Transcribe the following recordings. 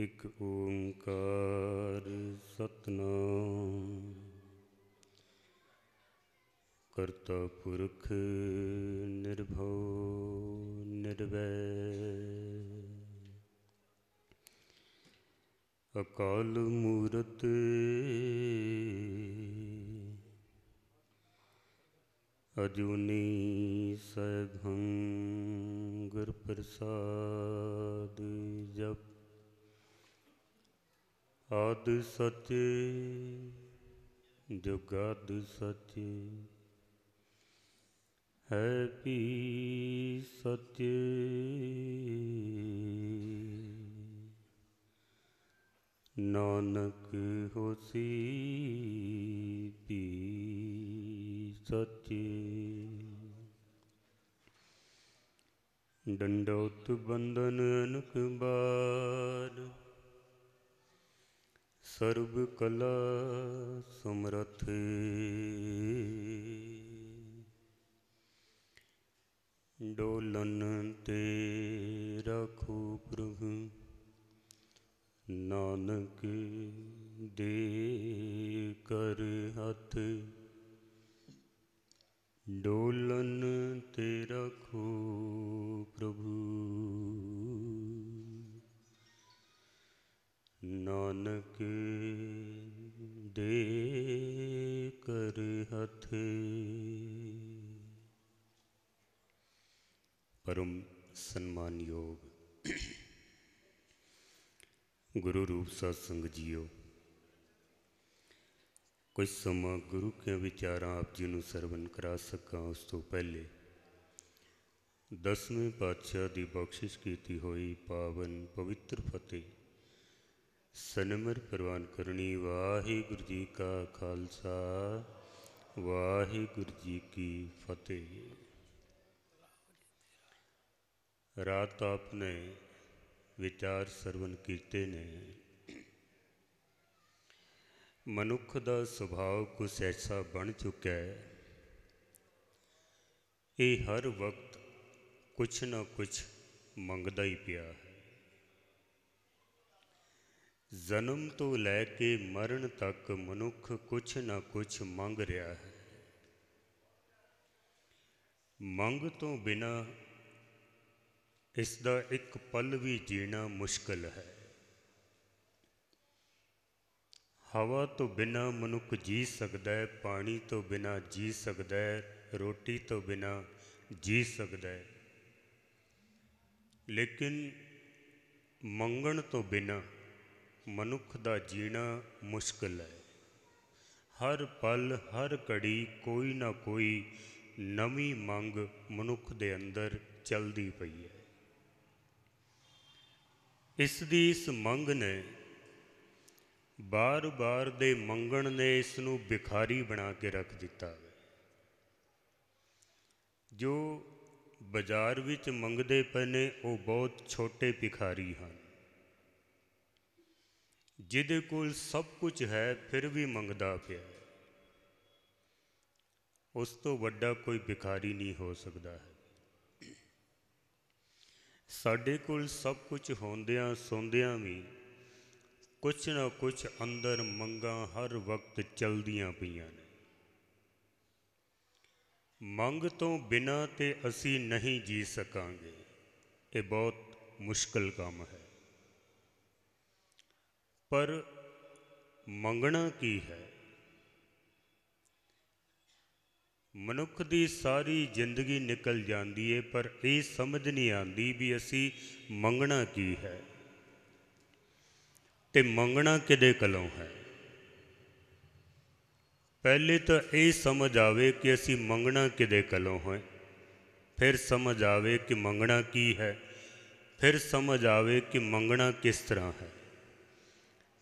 ਇਕ ਓੰਕਾਰ ਸਤਨਾਮ ਕਰਤਾ ਪੁਰਖ ਨਿਰਭਉ ਨਿਰਵੈ ਅਕਾਲ ਮੂਰਤ ਅਜੂਨੀ ਸਭੰ ਗੁਰ ਪ੍ਰਸਾਦ ਜਪ ਆਦ ਸਚੇ ਜੁਗਾਦ ਸਚੇ ਹੈ ਪੀ ਸਚੇ ਨਾਨਕ ਹੋਸੀ ਪੀ ਸਚੇ ਡੰਡੋਤ ਬੰਦਨ ਅਨਕ ਬਾਦ ਸਰਬ ਕਲਾ ਸਮਰਥੇ ਡੋਲਨ ਤੇ ਰਖੂ ਪ੍ਰਭ ਨਾਨਕ ਦੇ ਕਰ ਹੱਥ ਡੋਲਨ ਤੇ ਰਖੂ ਪ੍ਰਭੂ ਨਾਨਕ ਦੇ ਕਰ ਹਥੇ ਪਰਮ ਸਨਮਾਨਯੋਗ ਗੁਰੂ ਰੂਪ ਸਾਧ ਸੰਗ ਜੀਓ ਕੁਝ ਸਮਾਂ ਗੁਰੂ ਕੇ ਵਿਚਾਰਾਂ ਆਪ ਜੀ ਨੂੰ ਸਰਵਨ ਕਰਾ ਸਕਾਂ ਉਸ ਤੋਂ ਪਹਿਲੇ ਦਸਵੇਂ ਪਾਤਸ਼ਾਹ ਦੀ ਬਖਸ਼ਿਸ਼ ਕੀਤੀ ਹੋਈ ਪਾਵਨ ਪਵਿੱਤਰ ਫਤਿਹ ਸਨਮਰ ਪ੍ਰਵਾਨ ਕਰਨੀ ਵਾਹਿਗੁਰੂ ਜੀ ਕਾ ਖਾਲਸਾ ਵਾਹਿਗੁਰੂ ਜੀ ਕੀ ਫਤਿਹ ਰਾਤ ਆਪਨੇ ਵਿਚਾਰ ਸਰਵਨ ਕੀਤੇ ਨੇ ਮਨੁੱਖ ਦਾ ਸੁਭਾਅ ਕੁਛ ਐਸਾ ਬਣ ਚੁੱਕਾ ਹੈ ਇਹ ਹਰ ਵਕਤ ਕੁਛ ਨਾ ਕੁਛ ਮੰਗਦਾ ਹੀ ਪਿਆ ਹੈ ਜਨਮ ਤੋਂ ਲੈ ਕੇ ਮਰਨ ਤੱਕ ਮਨੁੱਖ ਕੁਛ ਨਾ ਕੁਛ ਮੰਗ ਰਿਹਾ ਹੈ ਮੰਗ ਤੋਂ ਬਿਨਾ ਇਸ ਦਾ ਇੱਕ ਪਲ ਵੀ ਜੀਣਾ ਮੁਸ਼ਕਲ ਹੈ ਹਵਾ ਤੋਂ ਬਿਨਾ ਮਨੁੱਖ ਜੀ ਸਕਦਾ ਹੈ ਪਾਣੀ ਤੋਂ ਬਿਨਾ ਜੀ ਸਕਦਾ ਹੈ ਰੋਟੀ ਤੋਂ ਬਿਨਾ ਜੀ ਸਕਦਾ ਹੈ ਲੇਕਿਨ ਮੰਗਣ ਤੋਂ ਬਿਨਾ ਮਨੁੱਖ ਦਾ ਜੀਣਾ ਮੁਸ਼ਕਲ ਹੈ ਹਰ ਪਲ ਹਰ ਘੜੀ ਕੋਈ ਨਾ ਕੋਈ ਨਵੀਂ ਮੰਗ ਮਨੁੱਖ ਦੇ ਅੰਦਰ ਚਲਦੀ ਪਈ ਹੈ ਇਸ ਦੀ ਇਸ ਮੰਗ ਨੇ ਬਾਰ-ਬਾਰ ਦੇ ਮੰਗਣ ਨੇ ਇਸ ਨੂੰ ਬਿਖਾਰੀ ਬਣਾ ਕੇ ਰੱਖ ਦਿੱਤਾ ਹੈ ਜੋ ਬਾਜ਼ਾਰ ਵਿੱਚ ਮੰਗਦੇ ਪਏ ਨੇ ਉਹ ਬਹੁਤ ਛੋਟੇ ਭਿਖਾਰੀ ਹਨ ਜਿਹਦੇ ਕੋਲ ਸਭ ਕੁਝ ਹੈ ਫਿਰ ਵੀ ਮੰਗਦਾ ਪਿਆ ਉਸ ਤੋਂ ਵੱਡਾ ਕੋਈ ਭਿਖਾਰੀ ਨਹੀਂ ਹੋ ਸਕਦਾ ਹੈ ਸਾਡੇ ਕੋਲ ਸਭ ਕੁਝ ਹੁੰਦਿਆਂ ਸੁੰਦਿਆਂ ਵੀ ਕੁਛ ਨਾ ਕੁਛ ਅੰਦਰ ਮੰਗਾਂ ਹਰ ਵਕਤ ਚਲਦੀਆਂ ਪਈਆਂ ਨੇ ਮੰਗ ਤੋਂ ਬਿਨਾ ਤੇ ਅਸੀਂ ਨਹੀਂ ਜੀ ਸਕਾਂਗੇ ਇਹ ਬਹੁਤ ਮੁਸ਼ਕਲ ਕੰਮ ਹੈ ਪਰ ਮੰਗਣਾ ਕੀ ਹੈ ਮਨੁੱਖ ਦੀ ਸਾਰੀ ਜ਼ਿੰਦਗੀ ਨਿਕਲ ਜਾਂਦੀ ਏ ਪਰ ਇਹ ਸਮਝ ਨਹੀਂ ਆਂਦੀ ਵੀ ਅਸੀਂ ਮੰਗਣਾ ਕੀ ਹੈ ਤੇ ਮੰਗਣਾ ਕਿਦੇ ਕੋਲੋਂ ਹੈ ਪਹਿਲੇ ਤਾਂ ਇਹ ਸਮਝ ਆਵੇ ਕਿ ਅਸੀਂ ਮੰਗਣਾ ਕਿਦੇ ਕੋਲੋਂ ਹੈ ਫਿਰ ਸਮਝ ਆਵੇ ਕਿ ਮੰਗਣਾ ਕੀ ਹੈ ਫਿਰ ਸਮਝ ਆਵੇ ਕਿ ਮੰਗਣਾ ਕਿਸ ਤਰ੍ਹਾਂ ਹੈ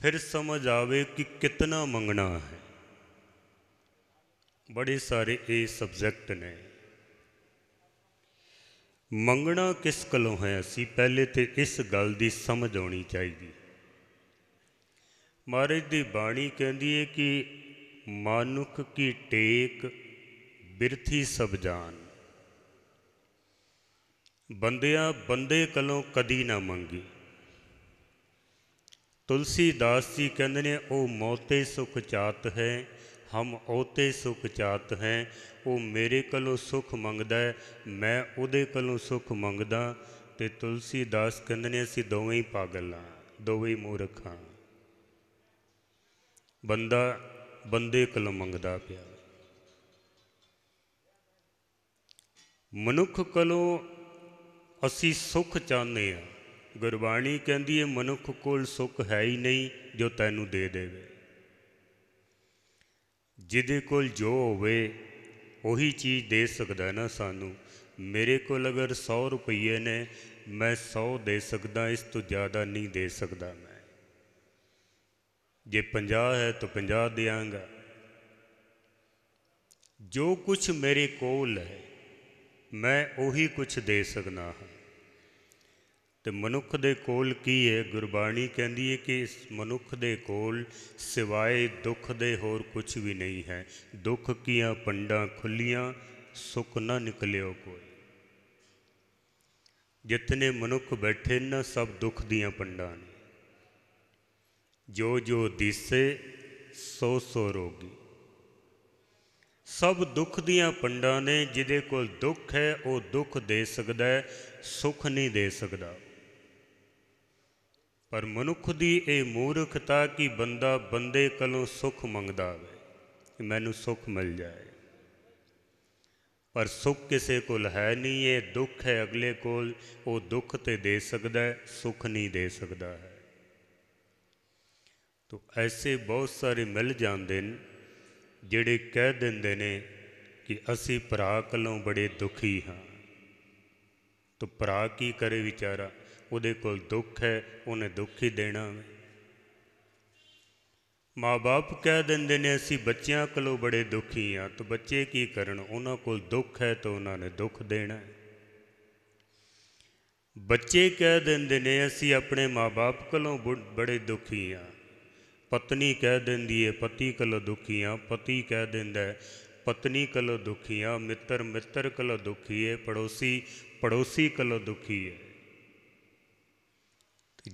ਫਿਰ ਸਮਝ ਆਵੇ ਕਿ ਕਿਤਨਾ ਮੰਗਣਾ ਹੈ ਬੜੇ ਸਾਰੇ ਇਹ ਸਬਜੈਕਟ ਨੇ ਮੰਗਣਾ ਕਿਸ ਕੋਲੋਂ ਹੈ ਅਸੀਂ ਪਹਿਲੇ ਤੇ ਇਸ ਗੱਲ ਦੀ ਸਮਝ ਆਉਣੀ ਚਾਹੀਦੀ ਮਹਾਰਾਜ ਦੀ ਬਾਣੀ ਕਹਿੰਦੀ ਹੈ ਕਿ ਮਨੁੱਖ ਕੀ ਟੇਕ ਬਿਰਥੀ ਸਭ ਜਾਨ ਬੰਦਿਆਂ ਬੰਦੇ ਕੋਲੋਂ ਕਦੀ ਨਾ ਮੰਗੀ ਤੁਲਸੀ ਦਾਸ ਜੀ ਕਹਿੰਦੇ ਨੇ ਉਹ ਮੌਤੇ ਸੁਖ ਚਾਤ ਹੈ ਹਮ ਉਹਤੇ ਸੁਖ ਚਾਤ ਹੈ ਉਹ ਮੇਰੇ ਕੋਲੋਂ ਸੁਖ ਮੰਗਦਾ ਹੈ ਮੈਂ ਉਹਦੇ ਕੋਲੋਂ ਸੁਖ ਮੰਗਦਾ ਤੇ ਤੁਲਸੀ ਦਾਸ ਕਹਿੰਦੇ ਨੇ ਅਸੀਂ ਦੋਵੇਂ ਹੀ ਪਾਗਲ ਆ ਦੋਵੇਂ ਹੀ ਮੂਰਖ ਆ ਬੰਦਾ ਬੰਦੇ ਕੋਲੋਂ ਮੰਗਦਾ ਪਿਆ ਮਨੁੱਖ ਕੋਲੋਂ ਅਸੀਂ ਸੁਖ ਚਾਹੁੰਦੇ ਆ ਗੁਰਬਾਣੀ ਕਹਿੰਦੀ ਹੈ ਮਨੁੱਖ ਕੋਲ ਸੁੱਖ ਹੈ ਹੀ ਨਹੀਂ ਜੋ ਤੈਨੂੰ ਦੇ ਦੇਵੇ ਜਿਹਦੇ ਕੋਲ ਜੋ ਹੋਵੇ ਉਹੀ ਚੀਜ਼ ਦੇ ਸਕਦਾ ਨਾ ਸਾਨੂੰ ਮੇਰੇ ਕੋਲ ਅਗਰ 100 ਰੁਪਏ ਨੇ ਮੈਂ 100 ਦੇ ਸਕਦਾ ਇਸ ਤੋਂ ਜ਼ਿਆਦਾ ਨਹੀਂ ਦੇ ਸਕਦਾ ਮੈਂ ਜੇ 50 ਹੈ ਤਾਂ 50 ਦੇਵਾਂਗਾ ਜੋ ਕੁਝ ਮੇਰੇ ਕੋਲ ਹੈ ਮੈਂ ਉਹੀ ਕੁਝ ਦੇ ਸਕਦਾ ਹਾਂ ਤੇ ਮਨੁੱਖ ਦੇ ਕੋਲ ਕੀ ਹੈ ਗੁਰਬਾਣੀ ਕਹਿੰਦੀ ਹੈ ਕਿ ਇਸ ਮਨੁੱਖ ਦੇ ਕੋਲ ਸਿਵਾਏ ਦੁੱਖ ਦੇ ਹੋਰ ਕੁਝ ਵੀ ਨਹੀਂ ਹੈ ਦੁੱਖ ਕੀਆਂ ਪੰਡਾਂ ਖੁੱਲੀਆਂ ਸੁਖ ਨਾ ਨਿਕਲਿਓ ਕੋਈ ਜਿਤਨੇ ਮਨੁੱਖ ਬੈਠੇ ਨਾ ਸਭ ਦੁੱਖ ਦੀਆਂ ਪੰਡਾਂ ਨੇ ਜੋ ਜੋ ਦਿਸੇ ਸੋ ਸੋ ਰੋਗੀ ਸਭ ਦੁੱਖ ਦੀਆਂ ਪੰਡਾਂ ਨੇ ਜਿਹਦੇ ਕੋਲ ਦੁੱਖ ਹੈ ਉਹ ਦੁੱਖ ਦੇ ਸਕਦਾ ਹੈ ਸੁਖ ਨਹੀਂ ਦੇ ਸਕਦਾ ਪਰ ਮਨੁੱਖ ਦੀ ਇਹ ਮੂਰਖਤਾ ਕਿ ਬੰਦਾ ਬੰਦੇ ਕੋਲੋਂ ਸੁੱਖ ਮੰਗਦਾ ਹੈ ਕਿ ਮੈਨੂੰ ਸੁੱਖ ਮਿਲ ਜਾਏ ਪਰ ਸੁੱਖ ਕਿਸੇ ਕੋਲ ਹੈ ਨਹੀਂ ਇਹ ਦੁੱਖ ਹੈ ਅਗਲੇ ਕੋਲ ਉਹ ਦੁੱਖ ਤੇ ਦੇ ਸਕਦਾ ਹੈ ਸੁੱਖ ਨਹੀਂ ਦੇ ਸਕਦਾ ਹੈ ਤੋ ਐਸੇ ਬਹੁਤ ਸਾਰੇ ਮਿਲ ਜਾਂਦੇ ਨੇ ਜਿਹੜੇ ਕਹਿ ਦਿੰਦੇ ਨੇ ਕਿ ਅਸੀਂ ਭਰਾ ਕੋਲੋਂ ਬੜੇ ਦੁਖੀ ਹਾਂ ਤੋ ਭਰਾ ਕੀ ਕਰੇ ਵਿਚਾਰਾ ਉਹਦੇ ਕੋਲ ਦੁੱਖ ਹੈ ਉਹਨੇ ਦੁੱਖ ਹੀ ਦੇਣਾ ਮਾਪੇ ਕਹਿ ਦਿੰਦੇ ਨੇ ਅਸੀਂ ਬੱਚਿਆਂ ਕੋਲੋਂ ਬੜੇ ਦੁਖੀ ਆ ਤਾਂ ਬੱਚੇ ਕੀ ਕਰਨ ਉਹਨਾਂ ਕੋਲ ਦੁੱਖ ਹੈ ਤਾਂ ਉਹਨਾਂ ਨੇ ਦੁੱਖ ਦੇਣਾ ਬੱਚੇ ਕਹਿ ਦਿੰਦੇ ਨੇ ਅਸੀਂ ਆਪਣੇ ਮਾਪੇ ਕੋਲੋਂ ਬੜੇ ਦੁਖੀ ਆ ਪਤਨੀ ਕਹਿ ਦਿੰਦੀ ਏ ਪਤੀ ਕੋਲੋਂ ਦੁਖੀ ਆ ਪਤੀ ਕਹਿ ਦਿੰਦਾ ਪਤਨੀ ਕੋਲੋਂ ਦੁਖੀ ਆ ਮਿੱਤਰ ਮਿੱਤਰ ਕੋਲੋਂ ਦੁਖੀ ਏ ਪੜੋਸੀ ਪੜੋਸੀ ਕੋਲੋਂ ਦੁਖੀ ਏ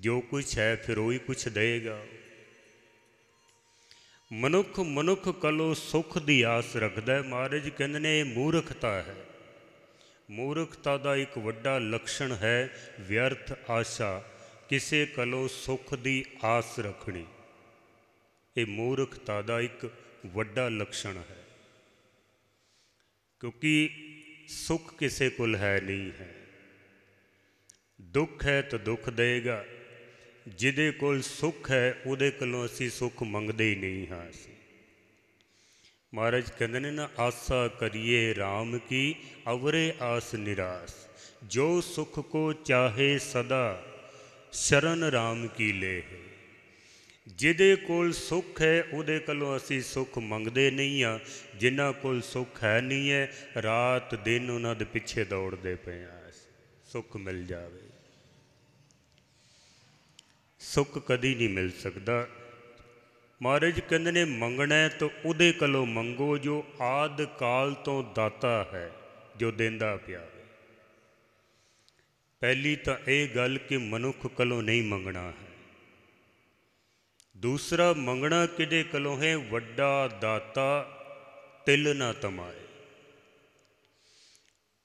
ਜੋ ਕੁਛ ਹੈ ਫਿਰ ਉਹੀ ਕੁਛ ਦੇਗਾ ਮਨੁੱਖ ਮਨੁੱਖ ਕਲੋ ਸੁਖ ਦੀ ਆਸ ਰੱਖਦਾ ਹੈ ਮਹਾਰਾਜ ਕਹਿੰਦੇ ਨੇ ਇਹ ਮੂਰਖਤਾ ਹੈ ਮੂਰਖਤਾ ਦਾ ਇੱਕ ਵੱਡਾ ਲਕਸ਼ਣ ਹੈ ਵਿਅਰਥ ਆਸ਼ਾ ਕਿਸੇ ਕਲੋ ਸੁਖ ਦੀ ਆਸ ਰੱਖਣੀ ਇਹ ਮੂਰਖਤਾ ਦਾ ਇੱਕ ਵੱਡਾ ਲਕਸ਼ਣ ਹੈ ਕਿਉਂਕਿ ਸੁਖ ਕਿਸੇ ਕੋਲ ਹੈ ਨਹੀਂ ਹੈ ਦੁੱਖ ਹੈ ਤਾਂ ਦੁੱਖ ਦੇਗਾ ਜਿਹਦੇ ਕੋਲ ਸੁੱਖ ਹੈ ਉਹਦੇ ਕੋਲੋਂ ਅਸੀਂ ਸੁੱਖ ਮੰਗਦੇ ਹੀ ਨਹੀਂ ਹਾਂ ਅਸੀਂ ਮਹਾਰਾਜ ਕਹਿੰਦੇ ਨੇ ਨਾ ਆਸਾ ਕਰੀਏ RAM ਕੀ ਅਵਰੇ ਆਸ ਨਿਰਾਸ ਜੋ ਸੁਖ ਕੋ ਚਾਹੇ ਸਦਾ ਸ਼ਰਨ RAM ਕੀ ਲੇ ਜਿਹਦੇ ਕੋਲ ਸੁਖ ਹੈ ਉਹਦੇ ਕੋਲੋਂ ਅਸੀਂ ਸੁਖ ਮੰਗਦੇ ਨਹੀਂ ਆ ਜਿਨ੍ਹਾਂ ਕੋਲ ਸੁਖ ਹੈ ਨਹੀਂ ਹੈ ਰਾਤ ਦਿਨ ਉਹਨਾਂ ਦੇ ਪਿੱਛੇ ਦੌੜਦੇ ਪਏ ਆ ਸੁਖ ਮਿਲ ਜਾਵੇ ਸੁੱਖ ਕਦੀ ਨਹੀਂ ਮਿਲ ਸਕਦਾ ਮਹਾਰਾਜ ਕਹਿੰਦੇ ਨੇ ਮੰਗਣਾ ਹੈ ਤਾਂ ਉਹਦੇ ਕੋਲੋਂ ਮੰਗੋ ਜੋ ਆਦ ਕਾਲ ਤੋਂ ਦਾਤਾ ਹੈ ਜੋ ਦਿੰਦਾ ਪਿਆ ਪਹਿਲੀ ਤਾਂ ਇਹ ਗੱਲ ਕਿ ਮਨੁੱਖ ਕੋਲੋਂ ਨਹੀਂ ਮੰਗਣਾ ਹੈ ਦੂਸਰਾ ਮੰਗਣਾ ਕਿਦੇ ਕੋਲੋਂ ਹੈ ਵੱਡਾ ਦਾਤਾ ਤਿਲ ਨਾ ਤਮਾਏ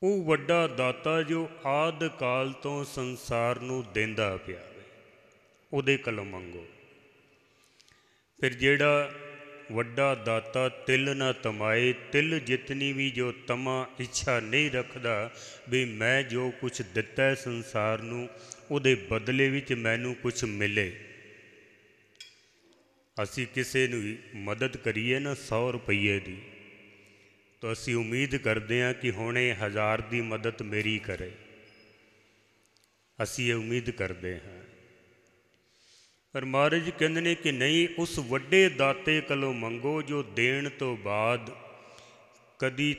ਉਹ ਵੱਡਾ ਦਾਤਾ ਜੋ ਆਦ ਕਾਲ ਤੋਂ ਸੰਸਾਰ ਨੂੰ ਦਿੰਦਾ ਪਿਆ ਉਹਦੇ ਕੋਲੋਂ ਮੰਗੋ ਫਿਰ ਜਿਹੜਾ ਵੱਡਾ ਦਾਤਾ ਤਿਲ ਨਾ ਤਮਾਏ ਤਿਲ ਜਿਤਨੀ ਵੀ ਜੋ ਤਮਾ ਇੱਛਾ ਨਹੀਂ ਰੱਖਦਾ ਵੀ ਮੈਂ ਜੋ ਕੁਝ ਦਿੱਤਾ ਸੰਸਾਰ ਨੂੰ ਉਹਦੇ ਬਦਲੇ ਵਿੱਚ ਮੈਨੂੰ ਕੁਝ ਮਿਲੇ ਅਸੀਂ ਕਿਸੇ ਨੂੰ ਵੀ ਮਦਦ ਕਰੀਏ ਨਾ 100 ਰੁਪਏ ਦੀ ਤਾਂ ਅਸੀਂ ਉਮੀਦ ਕਰਦੇ ਹਾਂ ਕਿ ਹੁਣ ਇਹ ਹਜ਼ਾਰ ਦੀ ਮਦਦ ਮੇਰੀ ਕਰੇ ਅਸੀਂ ਇਹ ਉਮੀਦ ਕਰਦੇ ਹਾਂ ਪਰ ਮਹਾਰਾਜ ਕਹਿੰਦੇ ਨੇ ਕਿ ਨਹੀਂ ਉਸ ਵੱਡੇ ਦਾਤੇ ਕੋਲੋਂ ਮੰਗੋ ਜੋ ਦੇਣ ਤੋਂ ਬਾਅਦ ਕਦੀ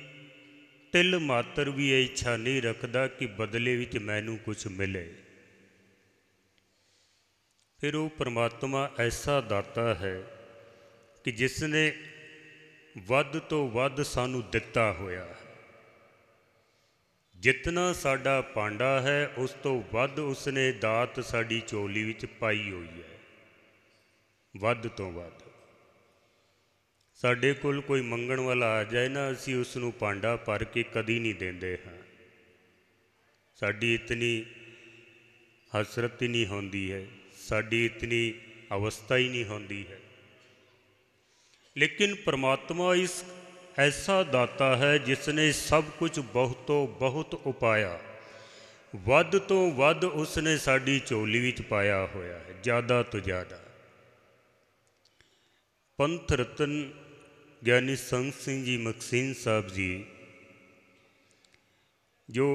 ਤਿਲ ਮਾਤਰ ਵੀ ਇਹ ਇੱਛਾ ਨਹੀਂ ਰੱਖਦਾ ਕਿ ਬਦਲੇ ਵਿੱਚ ਮੈਨੂੰ ਕੁਝ ਮਿਲੇ ਫਿਰ ਉਹ ਪ੍ਰਮਾਤਮਾ ਐਸਾ ਦਾਤਾ ਹੈ ਕਿ ਜਿਸ ਨੇ ਵੱਧ ਤੋਂ ਵੱਧ ਸਾਨੂੰ ਦਿੱਤਾ ਹੋਇਆ ਹੈ ਜਿਤਨਾ ਸਾਡਾ ਪਾਂਡਾ ਹੈ ਉਸ ਤੋਂ ਵੱਧ ਉਸਨੇ ਦਾਤ ਸਾਡੀ ਚੋਲੀ ਵਿੱਚ ਪਾਈ ਹੋਈ ਹੈ ਵੱਧ ਤੋਂ ਵੱਧ ਸਾਡੇ ਕੋਲ ਕੋਈ ਮੰਗਣ ਵਾਲਾ ਆ ਜਾਏ ਨਾ ਅਸੀਂ ਉਸ ਨੂੰ ਪਾਂਡਾ ਭਰ ਕੇ ਕਦੀ ਨਹੀਂ ਦਿੰਦੇ ਹਾਂ ਸਾਡੀ ਇਤਨੀ ਹਸਰਤ ਹੀ ਨਹੀਂ ਹੁੰਦੀ ਹੈ ਸਾਡੀ ਇਤਨੀ ਅਵਸਥਾ ਹੀ ਨਹੀਂ ਹੁੰਦੀ ਹੈ ਲੇਕਿਨ ਪ੍ਰਮਾਤਮਾ ਇਸ ਐਸਾ ਦਾਤਾ ਹੈ ਜਿਸ ਨੇ ਸਭ ਕੁਝ ਬਹੁਤੋਂ ਬਹੁਤ ਉਪਾਇਆ ਵੱਧ ਤੋਂ ਵੱਧ ਉਸ ਨੇ ਸਾਡੀ ਝੋਲੀ ਵਿੱਚ ਪਾਇਆ ਹੋਇਆ ਹੈ ਜ਼ਿਆਦਾ ਤੋਂ ਜ਼ਿਆਦਾ ਪੰਥ ਰਤਨ ਗਿਆਨੀ ਸੰਤ ਸਿੰਘ ਜੀ ਮਕਸੀਨ ਸਾਹਿਬ ਜੀ ਜੋ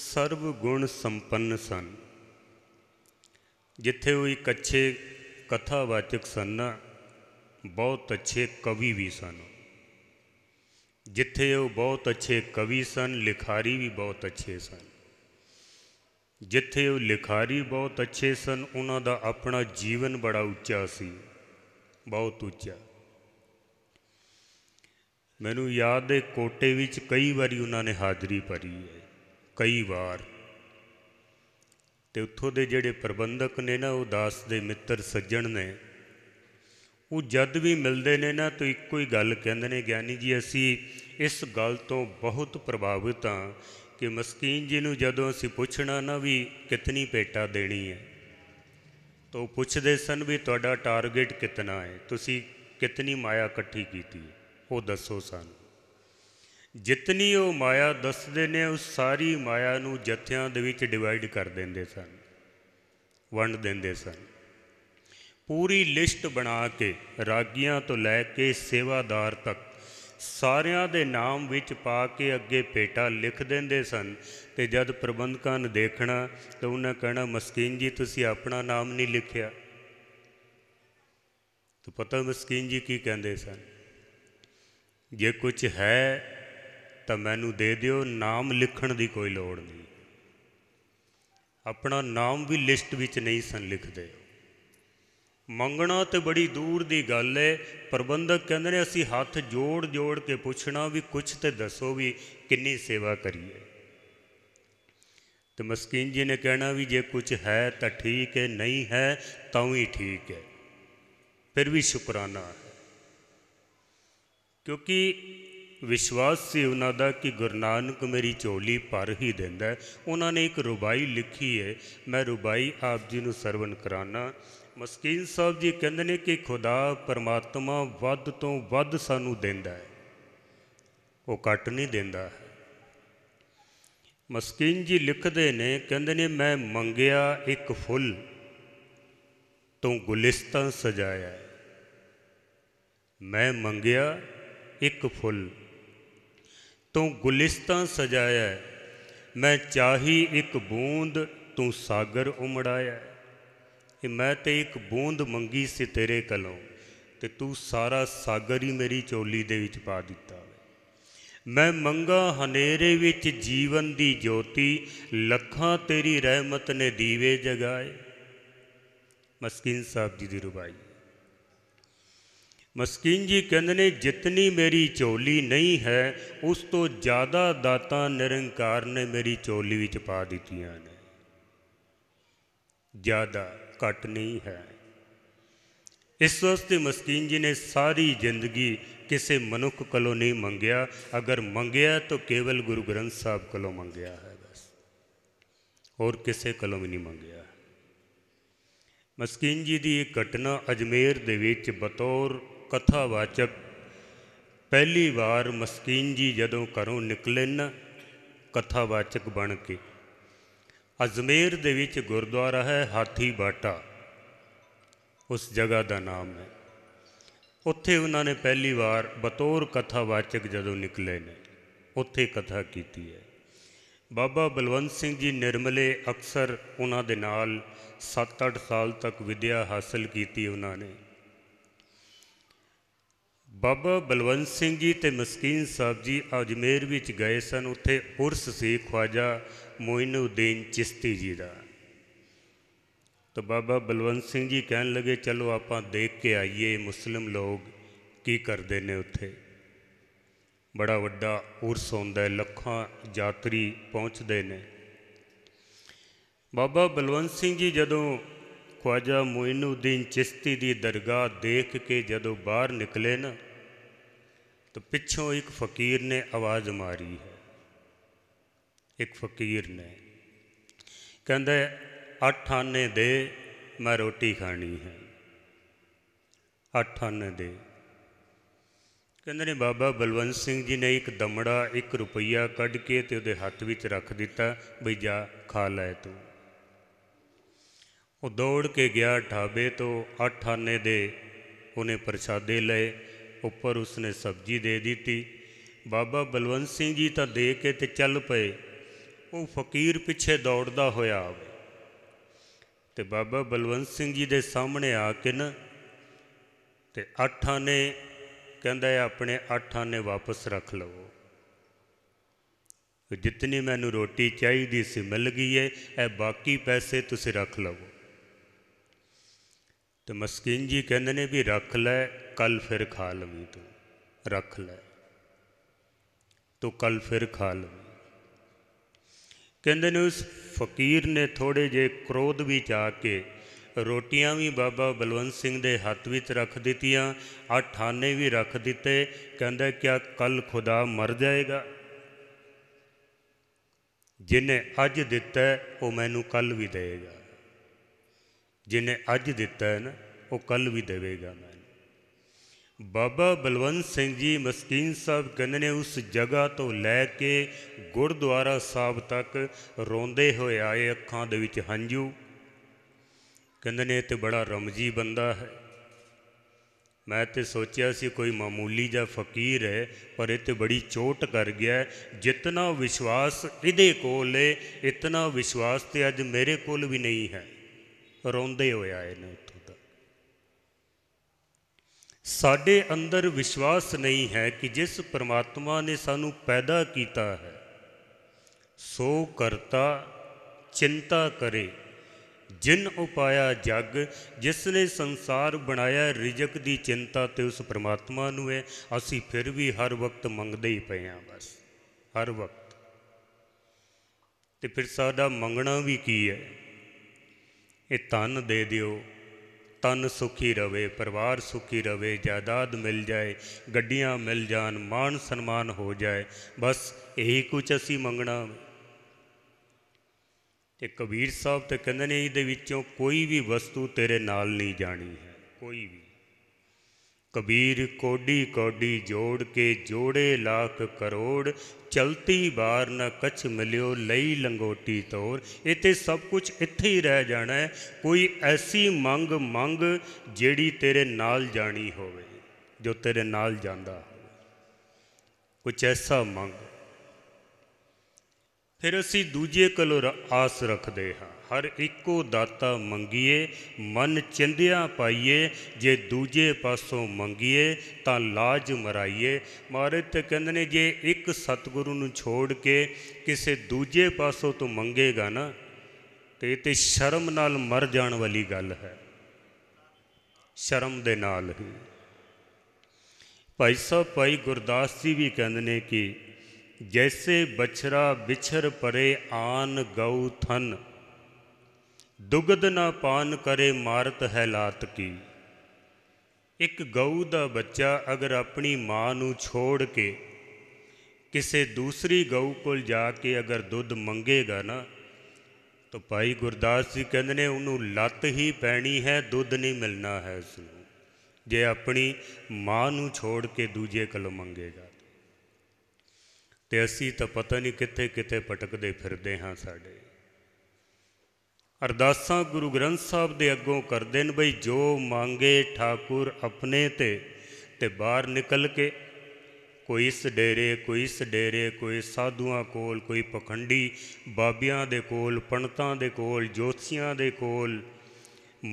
ਸਰਬ ਗੁਣ ਸੰਪੰਨ ਸਨ ਜਿੱਥੇ ਉਹ ਇੱਕ ਅੱਛੇ ਕਥਾਵਾਚਕ ਸਨ ਬਹੁਤ ਅੱਛੇ ਕਵੀ ਵੀ ਸਨ ਜਿੱਥੇ ਉਹ ਬਹੁਤ ਅੱਛੇ ਕਵੀ ਸਨ ਲਿਖਾਰੀ ਵੀ ਬਹੁਤ ਅੱਛੇ ਸਨ ਜਿੱਥੇ ਉਹ ਲਿਖਾਰੀ ਬਹੁਤ ਅੱਛੇ ਸਨ ਉਹਨਾਂ ਦਾ ਆਪਣਾ ਜੀਵਨ ਬੜਾ ਉੱਚਾ ਸੀ ਬਹੁਤ ਉੱਚਾ ਮੈਨੂੰ ਯਾਦ ਦੇ ਕੋਟੇ ਵਿੱਚ ਕਈ ਵਾਰੀ ਉਹਨਾਂ ਨੇ ਹਾਜ਼ਰੀ ਭਰੀ ਹੈ ਕਈ ਵਾਰ ਤੇ ਉੱਥੋਂ ਦੇ ਜਿਹੜੇ ਪ੍ਰਬੰਧਕ ਨੇ ਨਾ ਉਹ ਦਾਸ ਦੇ ਮਿੱਤਰ ਸੱਜਣ ਨੇ ਉਹ ਜਦ ਵੀ ਮਿਲਦੇ ਨੇ ਨਾ ਤਾਂ ਇੱਕੋ ਹੀ ਗੱਲ ਕਹਿੰਦੇ ਨੇ ਗਿਆਨੀ ਜੀ ਅਸੀਂ ਇਸ ਗੱਲ ਤੋਂ ਬਹੁਤ ਪ੍ਰਭਾਵਿਤ ਹਾਂ ਕਿ ਮਸਕੀਨ ਜੀ ਨੂੰ ਜਦੋਂ ਅਸੀਂ ਪੁੱਛਣਾ ਨਾ ਵੀ ਕਿਤਨੀ ਪੇਟਾ ਦੇਣੀ ਹੈ ਤਾਂ ਉਹ ਪੁੱਛਦੇ ਸਨ ਵੀ ਤੁਹਾਡਾ ਟਾਰਗੇਟ ਕਿਤਨਾ ਹੈ ਤੁਸੀਂ ਕਿਤਨੀ ਮਾਇਆ ਇਕੱਠੀ ਕੀਤੀ ਉਹ ਦੱਸੋ ਸਾਨੂੰ ਜਿਤਨੀ ਉਹ ਮਾਇਆ ਦੱਸਦੇ ਨੇ ਉਹ ਸਾਰੀ ਮਾਇਆ ਨੂੰ ਜਥਿਆਂ ਦੇ ਵਿੱਚ ਡਿਵਾਈਡ ਕਰ ਦਿੰਦੇ ਸਨ ਵੰਡ ਦਿੰਦੇ ਸਨ ਪੂਰੀ ਲਿਸਟ ਬਣਾ ਕੇ ਰਾਗੀਆਂ ਤੋਂ ਲੈ ਕੇ ਸੇਵਾਦਾਰ ਤੱਕ ਸਾਰਿਆਂ ਦੇ ਨਾਮ ਵਿੱਚ ਪਾ ਕੇ ਅੱਗੇ ਪੇਟਾ ਲਿਖ ਦਿੰਦੇ ਸਨ ਤੇ ਜਦ ਪ੍ਰਬੰਧਕਾਂ ਨੇ ਦੇਖਣਾ ਤਾਂ ਉਹਨਾਂ ਕਹਿਣਾ ਮਸਕੀਨ ਜੀ ਤੁਸੀਂ ਆਪਣਾ ਨਾਮ ਨਹੀਂ ਲਿਖਿਆ ਤਾਂ ਪਤਾ ਮਸਕੀਨ ਜੀ ਕੀ ਕਹਿੰਦੇ ਸਨ ਜੇ ਕੁਝ ਹੈ ਤਾਂ ਮੈਨੂੰ ਦੇ ਦਿਓ ਨਾਮ ਲਿਖਣ ਦੀ ਕੋਈ ਲੋੜ ਨਹੀਂ ਆਪਣਾ ਨਾਮ ਵੀ ਲਿਸਟ ਵਿੱਚ ਨਹੀਂ ਸਨ ਲਿਖਦੇ ਮੰਗਣਾ ਤੇ ਬੜੀ ਦੂਰ ਦੀ ਗੱਲ ਏ ਪ੍ਰਬੰਧਕ ਕਹਿੰਦੇ ਨੇ ਅਸੀਂ ਹੱਥ ਜੋੜ ਜੋੜ ਕੇ ਪੁੱਛਣਾ ਵੀ ਕੁਝ ਤੇ ਦੱਸੋ ਵੀ ਕਿੰਨੀ ਸੇਵਾ ਕਰੀਏ ਤੇ ਮਸਕੀਨ ਜੀ ਨੇ ਕਹਿਣਾ ਵੀ ਜੇ ਕੁਝ ਹੈ ਤਾਂ ਠੀਕ ਏ ਨਹੀਂ ਹੈ ਤਾਂ ਵੀ ਠੀਕ ਏ ਫਿਰ ਵੀ ਸ਼ੁਕਰਾਨਾ ਕਿਉਂਕਿ ਵਿਸ਼ਵਾਸ ਸੀ ਉਹਨਾਂ ਦਾ ਕਿ ਗੁਰੂ ਨਾਨਕ ਮੇਰੀ ਝੋਲੀ ਭਰ ਹੀ ਦਿੰਦਾ ਉਹਨਾਂ ਨੇ ਇੱਕ ਰੁਬਾਈ ਲਿਖੀ ਹੈ ਮੈਂ ਰੁਬਾਈ ਆਪ ਜੀ ਨੂੰ ਸਰਵਨ ਕਰਾਨਾ ਮਸਕੀਨ ਸਾਹਿਬ ਜੀ ਕਹਿੰਦੇ ਨੇ ਕਿ ਖੁਦਾ ਪਰਮਾਤਮਾ ਵੱਧ ਤੋਂ ਵੱਧ ਸਾਨੂੰ ਦਿੰਦਾ ਹੈ ਉਹ ਘੱਟ ਨਹੀਂ ਦਿੰਦਾ ਮਸਕੀਨ ਜੀ ਲਿਖਦੇ ਨੇ ਕਹਿੰਦੇ ਨੇ ਮੈਂ ਮੰਗਿਆ ਇੱਕ ਫੁੱਲ ਤੂੰ ਗੁਲਿਸਤਾਨ ਸਜਾਇਆ ਮੈਂ ਮੰਗਿਆ ਇੱਕ ਫੁੱਲ ਤੂੰ ਗੁਲਿਸਤਾਂ ਸਜਾਇਆ ਮੈਂ ਚਾਹੀ ਇੱਕ ਬੂੰਦ ਤੂੰ ਸਾਗਰ ਉਮੜਾਇਆ ਕਿ ਮੈਂ ਤੇ ਇੱਕ ਬੂੰਦ ਮੰਗੀ ਸੀ ਤੇਰੇ ਕੋਲੋਂ ਤੇ ਤੂੰ ਸਾਰਾ ਸਾਗਰ ਹੀ ਮੇਰੀ ਚੋਲੀ ਦੇ ਵਿੱਚ ਪਾ ਦਿੱਤਾ ਮੈਂ ਮੰਗਾ ਹਨੇਰੇ ਵਿੱਚ ਜੀਵਨ ਦੀ ਜੋਤੀ ਲੱਖਾਂ ਤੇਰੀ ਰਹਿਮਤ ਨੇ ਦੀਵੇ ਜਗਾਏ ਮਸਕੀਨ ਸਾਹਿਬ ਜੀ ਦੀ ਰੁਬਾਈ ਮਸਕੀਨ ਜੀ ਕਹਿੰਦੇ ਨੇ ਜਿਤਨੀ ਮੇਰੀ ਝੋਲੀ ਨਹੀਂ ਹੈ ਉਸ ਤੋਂ ਜ਼ਿਆਦਾ ਦਾਤਾ ਨਿਰੰਕਾਰ ਨੇ ਮੇਰੀ ਝੋਲੀ ਵਿੱਚ ਪਾ ਦਿੱਤੀਆਂ ਨੇ ਜ਼ਿਆਦਾ ਘਟ ਨਹੀਂ ਹੈ ਇਸ ਵਾਸਤੇ ਮਸਕੀਨ ਜੀ ਨੇ ਸਾਰੀ ਜ਼ਿੰਦਗੀ ਕਿਸੇ ਮਨੁੱਖ ਕੋਲੋਂ ਨਹੀਂ ਮੰਗਿਆ ਅਗਰ ਮੰਗਿਆ ਤਾਂ ਕੇਵਲ ਗੁਰੂ ਗ੍ਰੰਥ ਸਾਹਿਬ ਕੋਲੋਂ ਮੰਗਿਆ ਹੈ ਬਸ ਹੋਰ ਕਿਸੇ ਕੋਲੋਂ ਵੀ ਨਹੀਂ ਮੰਗਿਆ ਮਸਕੀਨ ਜੀ ਦੀ ਇਹ ਘਟਨਾ ਅਜਮੇਰ ਦੇ ਵਿੱਚ ਬਤੌਰ ਕਥਾਵਾਚਕ ਪਹਿਲੀ ਵਾਰ ਮਸਕੀਨ ਜੀ ਜਦੋਂ ਘਰੋਂ ਨਿਕਲੇ ਨਾ ਕਥਾਵਾਚਕ ਬਣ ਕੇ ਅਜ਼ਮੇਰ ਦੇ ਵਿੱਚ ਗੁਰਦੁਆਰਾ ਹੈ ਹਾਥੀ ਬਾਟਾ ਉਸ ਜਗ੍ਹਾ ਦਾ ਨਾਮ ਹੈ ਉੱਥੇ ਉਹਨਾਂ ਨੇ ਪਹਿਲੀ ਵਾਰ ਬਤੌਰ ਕਥਾਵਾਚਕ ਜਦੋਂ ਨਿਕਲੇ ਨੇ ਉੱਥੇ ਕਥਾ ਕੀਤੀ ਹੈ ਬਾਬਾ ਬਲਵੰਤ ਸਿੰਘ ਜੀ ਨਿਰਮਲੇ ਅਕਸਰ ਉਹਨਾਂ ਦੇ ਨਾਲ 7-8 ਸਾਲ ਤੱਕ ਵਿਦਿਆ ਹਾਸਲ ਕੀਤੀ ਉਹਨਾਂ ਨੇ ਬਾਬਾ ਬਲਵੰਤ ਸਿੰਘ ਜੀ ਤੇ ਮਸਕੀਨ ਸਾਹਿਬ ਜੀ ਅਜਮੇਰ ਵਿੱਚ ਗਏ ਸਨ ਉੱਥੇ ਉਰਸ ਸੀ ਖਵਾਜਾ ਮੋਇਨਉਦੀਨ ਚਿਸ਼ਤੀ ਜੀ ਦਾ ਤਾਂ ਬਾਬਾ ਬਲਵੰਤ ਸਿੰਘ ਜੀ ਕਹਿਣ ਲੱਗੇ ਚਲੋ ਆਪਾਂ ਦੇਖ ਕੇ ਆਈਏ ਮੁਸਲਮ ਲੋਕ ਕੀ ਕਰਦੇ ਨੇ ਉੱਥੇ ਬੜਾ ਵੱਡਾ ਉਰਸ ਹੁੰਦਾ ਹੈ ਲੱਖਾਂ ਯਾਤਰੀ ਪਹੁੰਚਦੇ ਨੇ ਬਾਬਾ ਬਲਵੰਤ ਸਿੰਘ ਜੀ ਜਦੋਂ ਖਵਾਜਾ ਮੁਇਨਉਦੀਨ ਚਿਸ਼ਤੀ ਦੀ ਦਰਗਾਹ ਦੇਖ ਕੇ ਜਦੋਂ ਬਾਹਰ ਨਿਕਲੇ ਨਾ ਤਾਂ ਪਿੱਛੋਂ ਇੱਕ ਫਕੀਰ ਨੇ ਆਵਾਜ਼ ਮਾਰੀ ਹੈ ਇੱਕ ਫਕੀਰ ਨੇ ਕਹਿੰਦਾ ਅੱਠ ਆਨੇ ਦੇ ਮੈਂ ਰੋਟੀ ਖਾਣੀ ਹੈ ਅੱਠ ਆਨੇ ਦੇ ਕਹਿੰਦੇ ਨੇ ਬਾਬਾ ਬਲਵੰਤ ਸਿੰਘ ਜੀ ਨੇ ਇੱਕ ਦਮੜਾ 1 ਰੁਪਈਆ ਕੱਢ ਕੇ ਤੇ ਉਹਦੇ ਹੱਥ ਵਿੱਚ ਰੱਖ ਦਿੱਤਾ ਬਈ ਜਾ ਖਾ ਲੈ ਤੂੰ ਉਹ ਦੌੜ ਕੇ ਗਿਆ ਢਾਬੇ ਤੋਂ ਅੱਠ ਆਨੇ ਦੇ ਉਹਨੇ ਪ੍ਰਸ਼ਾਦੇ ਲਏ ਉੱਪਰ ਉਸਨੇ ਸਬਜ਼ੀ ਦੇ ਦਿੱਤੀ ਬਾਬਾ ਬਲਵੰਤ ਸਿੰਘ ਜੀ ਤਾਂ ਦੇ ਕੇ ਤੇ ਚੱਲ ਪਏ ਉਹ ਫਕੀਰ ਪਿੱਛੇ ਦੌੜਦਾ ਹੋਇਆ ਆਵੇ ਤੇ ਬਾਬਾ ਬਲਵੰਤ ਸਿੰਘ ਜੀ ਦੇ ਸਾਹਮਣੇ ਆ ਕੇ ਨਾ ਤੇ ਅੱਠਾਂ ਨੇ ਕਹਿੰਦਾ ਆਪਣੇ ਅੱਠਾਂ ਨੇ ਵਾਪਸ ਰੱਖ ਲਵੋ ਜਿਤਨੀ ਮੈਨੂੰ ਰੋਟੀ ਚਾਹੀਦੀ ਸੀ ਮਿਲ ਗਈ ਏ ਇਹ ਬਾਕੀ ਪੈਸੇ ਤੁਸੀਂ ਰੱਖ ਲਵੋ ਤੇ ਮਸਕੀਨ ਜੀ ਕਹਿੰਦੇ ਨੇ ਵੀ ਰੱਖ ਲੈ ਕੱਲ ਫਿਰ ਖਾ ਲਵੀਂ ਤੂੰ ਰੱਖ ਲੈ ਤੂੰ ਕੱਲ ਫਿਰ ਖਾ ਲ ਕਹਿੰਦੇ ਨੇ ਉਸ ਫਕੀਰ ਨੇ ਥੋੜੇ ਜੇ ਕ੍ਰੋਧ ਵਿੱਚ ਆ ਕੇ ਰੋਟੀਆਂ ਵੀ ਬਾਬਾ ਬਲਵੰਤ ਸਿੰਘ ਦੇ ਹੱਥ ਵਿੱਚ ਰੱਖ ਦਿੱਤੀਆਂ ਆ ਠਾਨੇ ਵੀ ਰੱਖ ਦਿੱਤੇ ਕਹਿੰਦਾ ਕਿ ਕੱਲ ਖੁਦਾ ਮਰ ਜਾਏਗਾ ਜਿਨੇ ਅੱਜ ਦਿੱਤਾ ਉਹ ਮੈਨੂੰ ਕੱਲ ਵੀ ਦੇਗਾ ਜਿਨੇ ਅੱਜ ਦਿੱਤਾ ਹੈ ਨਾ ਉਹ ਕੱਲ ਵੀ ਦੇਵੇਗਾ ਮੈਂ ਬਾਬਾ ਬਲਵੰਤ ਸਿੰਘ ਜੀ ਮਸਕੀਨ ਸਾਹਿਬ ਕਹਿੰਦੇ ਨੇ ਉਸ ਜਗ੍ਹਾ ਤੋਂ ਲੈ ਕੇ ਗੁਰਦੁਆਰਾ ਸਾਹਿਬ ਤੱਕ ਰੋਂਦੇ ਹੋਏ ਆਏ ਅੱਖਾਂ ਦੇ ਵਿੱਚ ਹੰਝੂ ਕਹਿੰਦੇ ਨੇ ਤੇ ਬੜਾ ਰਮਜੀ ਬੰਦਾ ਹੈ ਮੈਂ ਤੇ ਸੋਚਿਆ ਸੀ ਕੋਈ ਮਾਮੂਲੀ ਜਿਹਾ ਫਕੀਰ ਹੈ ਪਰ ਇਹ ਤੇ ਬੜੀ ਚੋਟ ਕਰ ਗਿਆ ਜਿਤਨਾ ਵਿਸ਼ਵਾਸ ਇਹਦੇ ਕੋਲ ਹੈ ਇਤਨਾ ਵਿਸ਼ਵਾਸ ਤੇ ਅੱਜ ਮੇਰੇ ਕੋਲ ਵੀ ਨਹੀਂ ਹੈ ਰੋਂਦੇ ਹੋਏ ਆਏ ਨੇ ਉੱਥੋਂ ਦਾ ਸਾਡੇ ਅੰਦਰ ਵਿਸ਼ਵਾਸ ਨਹੀਂ ਹੈ ਕਿ ਜਿਸ ਪ੍ਰਮਾਤਮਾ ਨੇ ਸਾਨੂੰ ਪੈਦਾ ਕੀਤਾ ਹੈ ਸੋ ਕਰਤਾ ਚਿੰਤਾ ਕਰੇ ਜਿਨ ਉਪਾਇਆ ਜਗ ਜਿਸ ਨੇ ਸੰਸਾਰ ਬਣਾਇਆ ਰਿਜਕ ਦੀ ਚਿੰਤਾ ਤੇ ਉਸ ਪ੍ਰਮਾਤਮਾ ਨੂੰ ਹੈ ਅਸੀਂ ਫਿਰ ਵੀ ਹਰ ਵਕਤ ਮੰਗਦੇ ਹੀ ਪਏ ਆ ਬਸ ਹਰ ਵਕਤ ਤੇ ਫਿਰ ਸਾਡਾ ਮੰਗਣਾ ਵੀ ਕੀ ਹੈ ਇਹ ਤਨ ਦੇ ਦਿਓ ਤਨ ਸੁਖੀ ਰਵੇ ਪਰਿਵਾਰ ਸੁਖੀ ਰਵੇ ਜਾਇਦਾਦ ਮਿਲ ਜਾਏ ਗੱਡੀਆਂ ਮਿਲ ਜਾਣ ਮਾਣ ਸਨਮਾਨ ਹੋ ਜਾਏ ਬਸ ਇਹੀ ਕੁਝ ਅਸੀਂ ਮੰਗਣਾ ਤੇ ਕਬੀਰ ਸਾਹਿਬ ਤੇ ਕਹਿੰਦੇ ਨੇ ਇਹਦੇ ਵਿੱਚੋਂ ਕੋਈ ਵੀ ਵਸਤੂ ਤੇਰੇ ਨਾਲ ਨਹੀਂ ਜਾਣੀ ਹੈ ਕੋਈ ਵੀ ਕਬੀਰ ਕੋਡੀ ਕੋਡੀ ਜੋੜ ਕੇ ਜੋੜੇ ਲੱਖ ਕਰੋੜ ਚਲਤੀ ਬਾਰ ਨ ਕਛ ਮਿਲਿਓ ਲਈ ਲੰਗੋਟੀ ਤੋਰ ਇਤੇ ਸਭ ਕੁਝ ਇੱਥੇ ਹੀ ਰਹਿ ਜਾਣਾ ਕੋਈ ਐਸੀ ਮੰਗ ਮੰਗ ਜਿਹੜੀ ਤੇਰੇ ਨਾਲ ਜਾਣੀ ਹੋਵੇ ਜੋ ਤੇਰੇ ਨਾਲ ਜਾਂਦਾ ਹੋਵੇ ਕੁਝ ਐਸਾ ਮੰਗ ਫਿਰ ਅਸੀਂ ਦੂਜੇ ਕੋਲ ਆਸ ਰੱਖਦੇ ਹਾਂ ਹਰ ਇੱਕੋ ਦਾਤਾ ਮੰਗੀਏ ਮਨ ਚਿੰਦਿਆ ਪਾਈਏ ਜੇ ਦੂਜੇ ਪਾਸੋਂ ਮੰਗੀਏ ਤਾਂ ਲਾਜ ਮਰਾਈਏ ਮਹਾਰਾਜ ਤੇ ਕਹਿੰਦੇ ਨੇ ਜੇ ਇੱਕ ਸਤਿਗੁਰੂ ਨੂੰ ਛੋੜ ਕੇ ਕਿਸੇ ਦੂਜੇ ਪਾਸੋਂ ਤੋਂ ਮੰਗੇਗਾ ਨਾ ਤੇ ਤੇ ਸ਼ਰਮ ਨਾਲ ਮਰ ਜਾਣ ਵਾਲੀ ਗੱਲ ਹੈ ਸ਼ਰਮ ਦੇ ਨਾਲ ਹੀ ਭਾਈ ਸਾਹਿਬ ਭਾਈ ਗੁਰਦਾਸ ਜੀ ਵੀ ਕਹਿੰਦੇ ਨੇ ਕਿ ਜੈਸੇ ਬਛਰਾ ਵਿਛਰ ਪਰੇ ਆਨ ਗਉ ਥਨ ਦੁਗਦ ਨਾ ਪਾਨ ਕਰੇ ਮਾਰਤ ਹੈ ਲਾਤ ਕੀ ਇੱਕ ਗਊ ਦਾ ਬੱਚਾ ਅਗਰ ਆਪਣੀ ਮਾਂ ਨੂੰ ਛੋੜ ਕੇ ਕਿਸੇ ਦੂਸਰੀ ਗਊ ਕੋਲ ਜਾ ਕੇ ਅਗਰ ਦੁੱਧ ਮੰਗੇਗਾ ਨਾ ਤਾਂ ਭਾਈ ਗੁਰਦਾਸ ਜੀ ਕਹਿੰਦੇ ਨੇ ਉਹਨੂੰ ਲੱਤ ਹੀ ਪੈਣੀ ਹੈ ਦੁੱਧ ਨਹੀਂ ਮਿਲਣਾ ਹੈ ਉਸ ਨੂੰ ਜੇ ਆਪਣੀ ਮਾਂ ਨੂੰ ਛੋੜ ਕੇ ਦੂਜੇ ਕੋਲ ਮੰਗੇਗਾ ਤੇ ਅਸੀਂ ਤਾਂ ਪਤਾ ਨਹੀਂ ਕਿੱਥੇ ਕਿੱਥੇ ਪਟਕਦੇ ਫਿਰਦੇ ਹਾਂ ਸਾਡੇ ਅਰਦਾਸਾਂ ਗੁਰੂ ਗ੍ਰੰਥ ਸਾਹਿਬ ਦੇ ਅੱਗੋਂ ਕਰਦੇ ਨੇ ਬਈ ਜੋ ਮੰਗੇ ਠਾਕੁਰ ਆਪਣੇ ਤੇ ਤੇ ਬਾਹਰ ਨਿਕਲ ਕੇ ਕੋਈ ਇਸ ਡੇਰੇ ਕੋਈ ਇਸ ਡੇਰੇ ਕੋਈ ਸਾਧੂਆਂ ਕੋਲ ਕੋਈ ਪਖੰਡੀ ਬਾਬਿਆਂ ਦੇ ਕੋਲ ਪੰਡਤਾਂ ਦੇ ਕੋਲ ਜੋਤਸ਼ੀਆਂ ਦੇ ਕੋਲ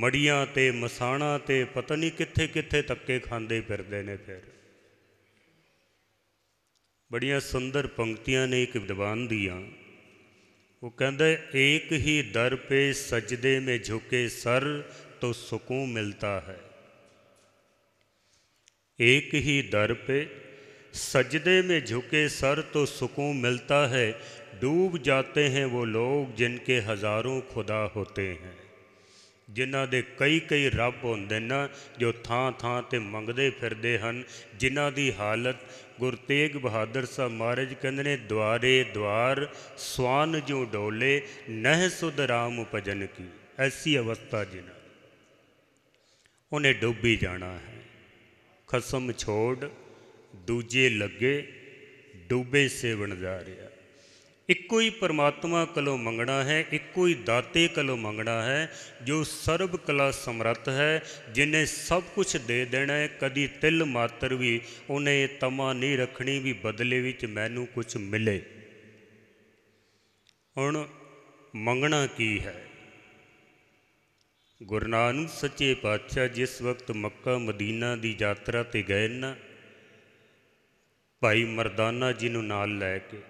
ਮੜੀਆਂ ਤੇ ਮਸਾਣਾ ਤੇ ਪਤਾ ਨਹੀਂ ਕਿੱਥੇ ਕਿੱਥੇ ਤੱਕੇ ਖਾਂਦੇ ਫਿਰਦੇ ਨੇ ਫਿਰ ਬੜੀਆਂ ਸੁੰਦਰ ਪੰਕਤੀਆਂ ਨੇ ਇੱਕ ਵਿਦਵਾਨ ਦੀਆਂ ਉਹ ਕਹਿੰਦਾ ਏਕ ਹੀ ਦਰ ਪੇ ਸਜਦੇ ਮੇ ਝੁਕੇ ਸਰ ਤੋ ਸੁਕੂ ਮਿਲਤਾ ਹੈ ਏਕ ਹੀ ਦਰ ਪੇ ਸਜਦੇ ਮੇ ਝੁਕੇ ਸਰ ਤੋ ਸੁਕੂ ਮਿਲਤਾ ਹੈ ਡੂਬ ਜਾਤੇ ਹੈ ਉਹ ਲੋਕ ਜਿਨਕੇ ਹਜ਼ਾਰੋਂ ਖੁਦਾ ਹੋਤੇ ਹੈ ਜਿਨ੍ਹਾਂ ਦੇ ਕਈ ਕਈ ਰੱਬ ਹੁੰਦੇ ਨਾ ਜੋ ਥਾਂ ਥਾਂ ਤੇ ਮੰਗਦੇ ਫਿਰਦੇ ਹਨ ਜਿਨ੍ਹਾਂ ਦੀ ਹਾਲਤ ਗੁਰੂ ਤੇਗ ਬਹਾਦਰ ਸਾਹਿਬ ਮਹਾਰਾਜ ਕਹਿੰਦੇ ਨੇ ਦੁਆਰੇ ਦਵਾਰ ਸਵਾਨ ਜਿਉ ਡੋਲੇ ਨਹਿ ਸੁਧ ਰਾਮ ਭਜਨ ਕੀ ਐਸੀ ਅਵਸਥਾ ਜਿਨਾ ਉਹਨੇ ਡੁੱਬੀ ਜਾਣਾ ਹੈ ਖਸਮ ਛੋੜ ਦੂਜੇ ਲੱਗੇ ਡੂਬੇ ਸੇਵਣ ਜਾ ਰਿਹਾ ਇੱਕੋ ਹੀ ਪਰਮਾਤਮਾ ਕੋਲੋਂ ਮੰਗਣਾ ਹੈ ਇੱਕੋ ਹੀ ਦਾਤੇ ਕੋਲੋਂ ਮੰਗਣਾ ਹੈ ਜੋ ਸਰਬ ਕਲਾ ਸਮਰੱਥ ਹੈ ਜਿਨੇ ਸਭ ਕੁਝ ਦੇ ਦੇਣਾ ਹੈ ਕਦੀ ਤਿਲ ਮਾਤਰ ਵੀ ਉਹਨੇ ਤਮਾ ਨਹੀਂ ਰੱਖਣੀ ਵੀ ਬਦਲੇ ਵਿੱਚ ਮੈਨੂੰ ਕੁਝ ਮਿਲੇ ਹੁਣ ਮੰਗਣਾ ਕੀ ਹੈ ਗੁਰੂ ਨਾਨਕ ਸੱਚੇ ਪਾਤਸ਼ਾਹ ਜਿਸ ਵਕਤ ਮੱਕਾ ਮਦੀਨਾ ਦੀ ਯਾਤਰਾ ਤੇ ਗਏ ਨਾ ਭਾਈ ਮਰਦਾਨਾ ਜੀ ਨੂੰ ਨਾਲ ਲੈ ਕੇ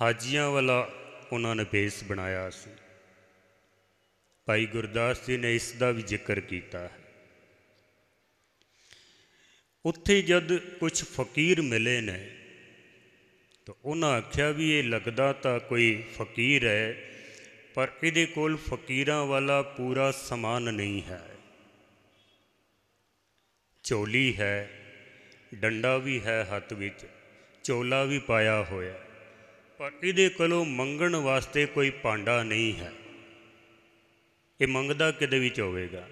ਹਾਜੀਆਂ ਵਾਲਾ ਉਹਨਾਂ ਨੇ ਬੇਸ ਬਣਾਇਆ ਸੀ ਭਾਈ ਗੁਰਦਾਸ ਜੀ ਨੇ ਇਸ ਦਾ ਵੀ ਜ਼ਿਕਰ ਕੀਤਾ ਹੈ ਉੱਥੇ ਜਦ ਕੁਝ ਫਕੀਰ ਮਿਲੇ ਨੇ ਤਾਂ ਉਹਨਾਂ ਆਖਿਆ ਵੀ ਇਹ ਲੱਗਦਾ ਤਾਂ ਕੋਈ ਫਕੀਰ ਹੈ ਪਰ ਇਹਦੇ ਕੋਲ ਫਕੀਰਾਂ ਵਾਲਾ ਪੂਰਾ ਸਮਾਨ ਨਹੀਂ ਹੈ ਝੋਲੀ ਹੈ ਡੰਡਾ ਵੀ ਹੈ ਹੱਥ ਵਿੱਚ ਚੋਲਾ ਵੀ ਪਾਇਆ ਹੋਇਆ ਪਰ ਇਹਦੇ ਕੋਲੋਂ ਮੰਗਣ ਵਾਸਤੇ ਕੋਈ ਪਾਂਡਾ ਨਹੀਂ ਹੈ ਇਹ ਮੰਗਦਾ ਕਿਤੇ ਵਿੱਚ ਹੋਵੇਗਾ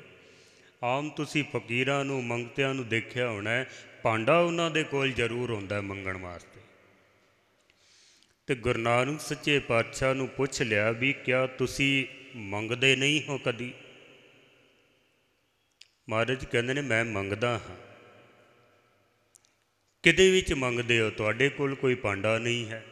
ਆਮ ਤੁਸੀਂ ਫਕੀਰਾਂ ਨੂੰ ਮੰਗਤਿਆਂ ਨੂੰ ਦੇਖਿਆ ਹੋਣਾ ਹੈ ਪਾਂਡਾ ਉਹਨਾਂ ਦੇ ਕੋਲ ਜ਼ਰੂਰ ਹੁੰਦਾ ਹੈ ਮੰਗਣ ਵਾਸਤੇ ਤੇ ਗੁਰੂ ਨਾਨਕ ਸੱਚੇ ਪਾਤਸ਼ਾਹ ਨੂੰ ਪੁੱਛ ਲਿਆ ਵੀ ਕਿਆ ਤੁਸੀਂ ਮੰਗਦੇ ਨਹੀਂ ਹੋ ਕਦੀ ਮਹਾਰਾਜ ਕਹਿੰਦੇ ਨੇ ਮੈਂ ਮੰਗਦਾ ਹਾਂ ਕਿਤੇ ਵਿੱਚ ਮੰਗਦੇ ਹੋ ਤੁਹਾਡੇ ਕੋਲ ਕੋਈ ਪਾਂਡਾ ਨਹੀਂ ਹੈ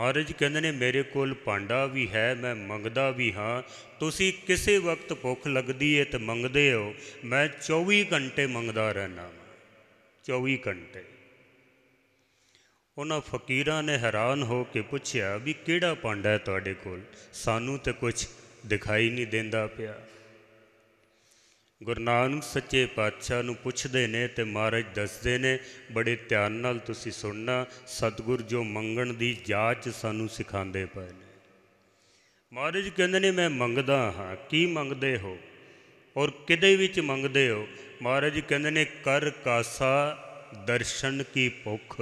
ਮਹਾਰਾਜ ਕਹਿੰਦੇ ਨੇ ਮੇਰੇ ਕੋਲ ਪਾਂਡਾ ਵੀ ਹੈ ਮੈਂ ਮੰਗਦਾ ਵੀ ਹਾਂ ਤੁਸੀਂ ਕਿਸੇ ਵਕਤ ਭੁੱਖ ਲੱਗਦੀ ਏ ਤੇ ਮੰਗਦੇ ਹੋ ਮੈਂ 24 ਘੰਟੇ ਮੰਗਦਾ ਰਹਿਣਾ 24 ਘੰਟੇ ਉਹਨਾਂ ਫਕੀਰਾਂ ਨੇ ਹੈਰਾਨ ਹੋ ਕੇ ਪੁੱਛਿਆ ਵੀ ਕਿਹੜਾ ਪਾਂਡਾ ਹੈ ਤੁਹਾਡੇ ਕੋਲ ਸਾਨੂੰ ਤੇ ਕੁਝ ਦਿਖਾਈ ਨਹੀਂ ਦਿੰਦਾ ਪਿਆ ਗੁਰੂ ਨਾਨਕ ਸੱਚੇ ਪਾਤਸ਼ਾਹ ਨੂੰ ਪੁੱਛਦੇ ਨੇ ਤੇ ਮਹਾਰਾਜ ਦੱਸਦੇ ਨੇ ਬੜੇ ਧਿਆਨ ਨਾਲ ਤੁਸੀਂ ਸੁਣਨਾ ਸਤਿਗੁਰ ਜੋ ਮੰਗਣ ਦੀ ਜਾਚ ਸਾਨੂੰ ਸਿਖਾਉਂਦੇ ਪਏ ਨੇ ਮਹਾਰਾਜ ਕਹਿੰਦੇ ਨੇ ਮੈਂ ਮੰਗਦਾ ਹਾਂ ਕੀ ਮੰਗਦੇ ਹੋ ਔਰ ਕਿਦੇ ਵਿੱਚ ਮੰਗਦੇ ਹੋ ਮਹਾਰਾਜ ਕਹਿੰਦੇ ਨੇ ਕਰ ਕਾਸਾ ਦਰਸ਼ਨ ਕੀ ਭੁੱਖ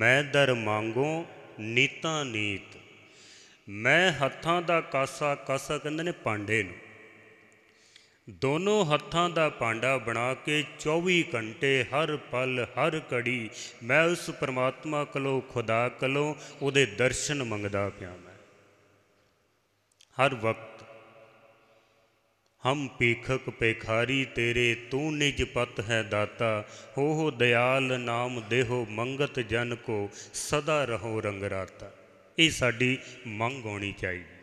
ਮੈਂ ਦਰ ਮੰਗੋ ਨੀਤਾ ਨੀਤ ਮੈਂ ਹੱਥਾਂ ਦਾ ਕਾਸਾ ਕਾਸਾ ਕਹਿੰਦੇ ਨੇ ਪਾਂਡੇ ਨੂੰ ਦੋਨੋਂ ਹੱਥਾਂ ਦਾ ਪਾਂਡਾ ਬਣਾ ਕੇ 24 ਘੰਟੇ ਹਰ ਪਲ ਹਰ ਘੜੀ ਮੈਂ ਉਸ ਪ੍ਰਮਾਤਮਾ ਕੋਲੋਂ ਖੁਦਾ ਕੋਲੋਂ ਉਹਦੇ ਦਰਸ਼ਨ ਮੰਗਦਾ ਪਿਆ ਮੈਂ ਹਰ ਵਕਤ ਹਮ ਪੀਖਕ ਪੇਖਾਰੀ ਤੇਰੇ ਤੂੰ ਨਿਜ ਪਤ ਹੈ ਦਾਤਾ ਹੋ ਹੋ ਦਿਆਲ ਨਾਮ ਦੇਹੋ ਮੰਗਤ ਜਨ ਕੋ ਸਦਾ ਰਹੋ ਰੰਗਰਾਤਾ ਇਹ ਸਾਡੀ ਮੰਗ ਹੋਣੀ ਚਾਹੀਦੀ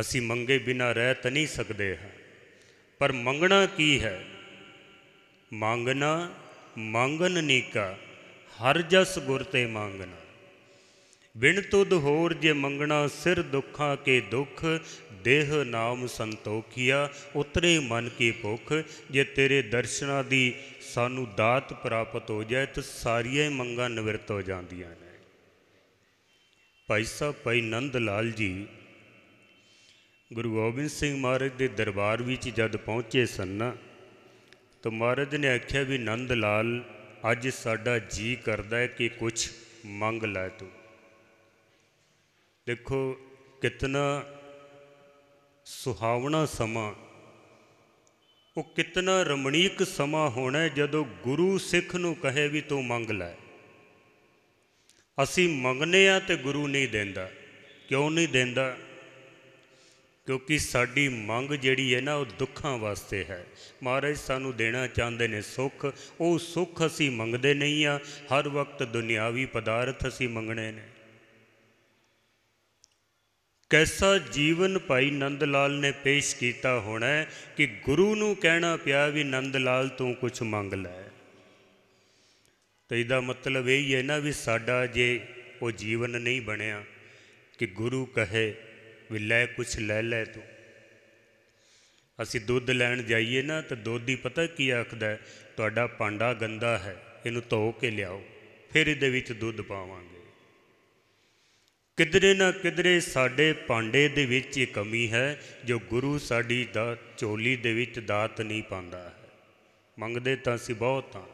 ਅਸੀਂ ਮੰਗੇ ਬਿਨਾ ਰਹਿ ਤਾਂ ਨਹੀਂ ਸਕਦੇ ਹਾਂ ਪਰ ਮੰਗਣਾ ਕੀ ਹੈ ਮੰਗਣਾ ਮੰਗਨ ਨੀਕਾ ਹਰ ਜਸ ਗੁਰ ਤੇ ਮੰਗਣਾ ਬਿਨ ਤੁਧ ਹੋਰ ਜੇ ਮੰਗਣਾ ਸਿਰ ਦੁੱਖਾਂ ਕੇ ਦੁੱਖ ਦੇਹ ਨਾਮ ਸੰਤੋਖਿਆ ਉਤਰੇ ਮਨ ਕੀ ਭੁੱਖ ਜੇ ਤੇਰੇ ਦਰਸ਼ਨਾਂ ਦੀ ਸਾਨੂੰ ਦਾਤ ਪ੍ਰਾਪਤ ਹੋ ਜਾਏ ਤਾਂ ਸਾਰੀਆਂ ਮੰਗਾਂ ਨਿਵਰਤ ਹੋ ਜਾਂਦੀਆਂ ਨੇ ਭਾਈ ਸਾਹਿਬ ਭਾਈ ਨੰਦ ਲਾਲ ਜੀ ਗੁਰੂ ਗੋਬਿੰਦ ਸਿੰਘ ਮਹਾਰਾਜ ਦੇ ਦਰਬਾਰ ਵਿੱਚ ਜਦ ਪਹੁੰਚੇ ਸਨ ਤਾਂ ਮਹਾਰਾਜ ਨੇ ਆਖਿਆ ਵੀ ਨੰਦ ਲਾਲ ਅੱਜ ਸਾਡਾ ਜੀ ਕਰਦਾ ਹੈ ਕਿ ਕੁਝ ਮੰਗ ਲੈ ਤੂੰ ਦੇਖੋ ਕਿਤਨਾ ਸੁਹਾਵਣਾ ਸਮਾਂ ਉਹ ਕਿਤਨਾ ਰਮਣੀਕ ਸਮਾਂ ਹੋਣਾ ਜਦੋਂ ਗੁਰੂ ਸਿੱਖ ਨੂੰ ਕਹੇ ਵੀ ਤੂੰ ਮੰਗ ਲੈ ਅਸੀਂ ਮੰਗਨੇ ਆ ਤੇ ਗੁਰੂ ਨਹੀਂ ਦਿੰਦਾ ਕਿਉਂ ਨਹੀਂ ਦਿੰਦਾ ਕਿਉਂਕਿ ਸਾਡੀ ਮੰਗ ਜਿਹੜੀ ਹੈ ਨਾ ਉਹ ਦੁੱਖਾਂ ਵਾਸਤੇ ਹੈ ਮਹਾਰਾਜ ਸਾਨੂੰ ਦੇਣਾ ਚਾਹੁੰਦੇ ਨੇ ਸੁੱਖ ਉਹ ਸੁੱਖ ਅਸੀਂ ਮੰਗਦੇ ਨਹੀਂ ਆ ਹਰ ਵਕਤ ਦੁਨਿਆਵੀ ਪਦਾਰਥ ਅਸੀਂ ਮੰਗਣੇ ਨੇ ਕੈਸਾ ਜੀਵਨ ਭਾਈ ਨੰਦ ਲਾਲ ਨੇ ਪੇਸ਼ ਕੀਤਾ ਹੋਣਾ ਕਿ ਗੁਰੂ ਨੂੰ ਕਹਿਣਾ ਪਿਆ ਵੀ ਨੰਦ ਲਾਲ ਤੂੰ ਕੁਝ ਮੰਗ ਲੈ ਤੇ ਇਹਦਾ ਮਤਲਬ ਇਹ ਹੀ ਹੈ ਨਾ ਵੀ ਸਾਡਾ ਜੇ ਉਹ ਜੀਵਨ ਨਹੀਂ ਬਣਿਆ ਕਿ ਗੁਰੂ ਕਹੇ ਵੀ ਲੈ ਕੁਛ ਲੈ ਲੈ ਤੂੰ ਅਸੀਂ ਦੁੱਧ ਲੈਣ ਜਾਈਏ ਨਾ ਤਾਂ ਦੁੱਧ ਹੀ ਪਤਾ ਕੀ ਆਖਦਾ ਤੁਹਾਡਾ ਪਾਂਡਾ ਗੰਦਾ ਹੈ ਇਹਨੂੰ ਧੋ ਕੇ ਲਿਆਓ ਫਿਰ ਇਹਦੇ ਵਿੱਚ ਦੁੱਧ ਪਾਵਾਂਗੇ ਕਿਧਰੇ ਨਾ ਕਿਧਰੇ ਸਾਡੇ ਪਾਂਡੇ ਦੇ ਵਿੱਚ ਇਹ ਕਮੀ ਹੈ ਜੋ ਗੁਰੂ ਸਾਡੀ ਦਾ ਝੋਲੀ ਦੇ ਵਿੱਚ ਦਾਤ ਨਹੀਂ ਪਾਉਂਦਾ ਹੈ ਮੰਗਦੇ ਤਾਂ ਅਸੀਂ ਬਹੁਤ ਆ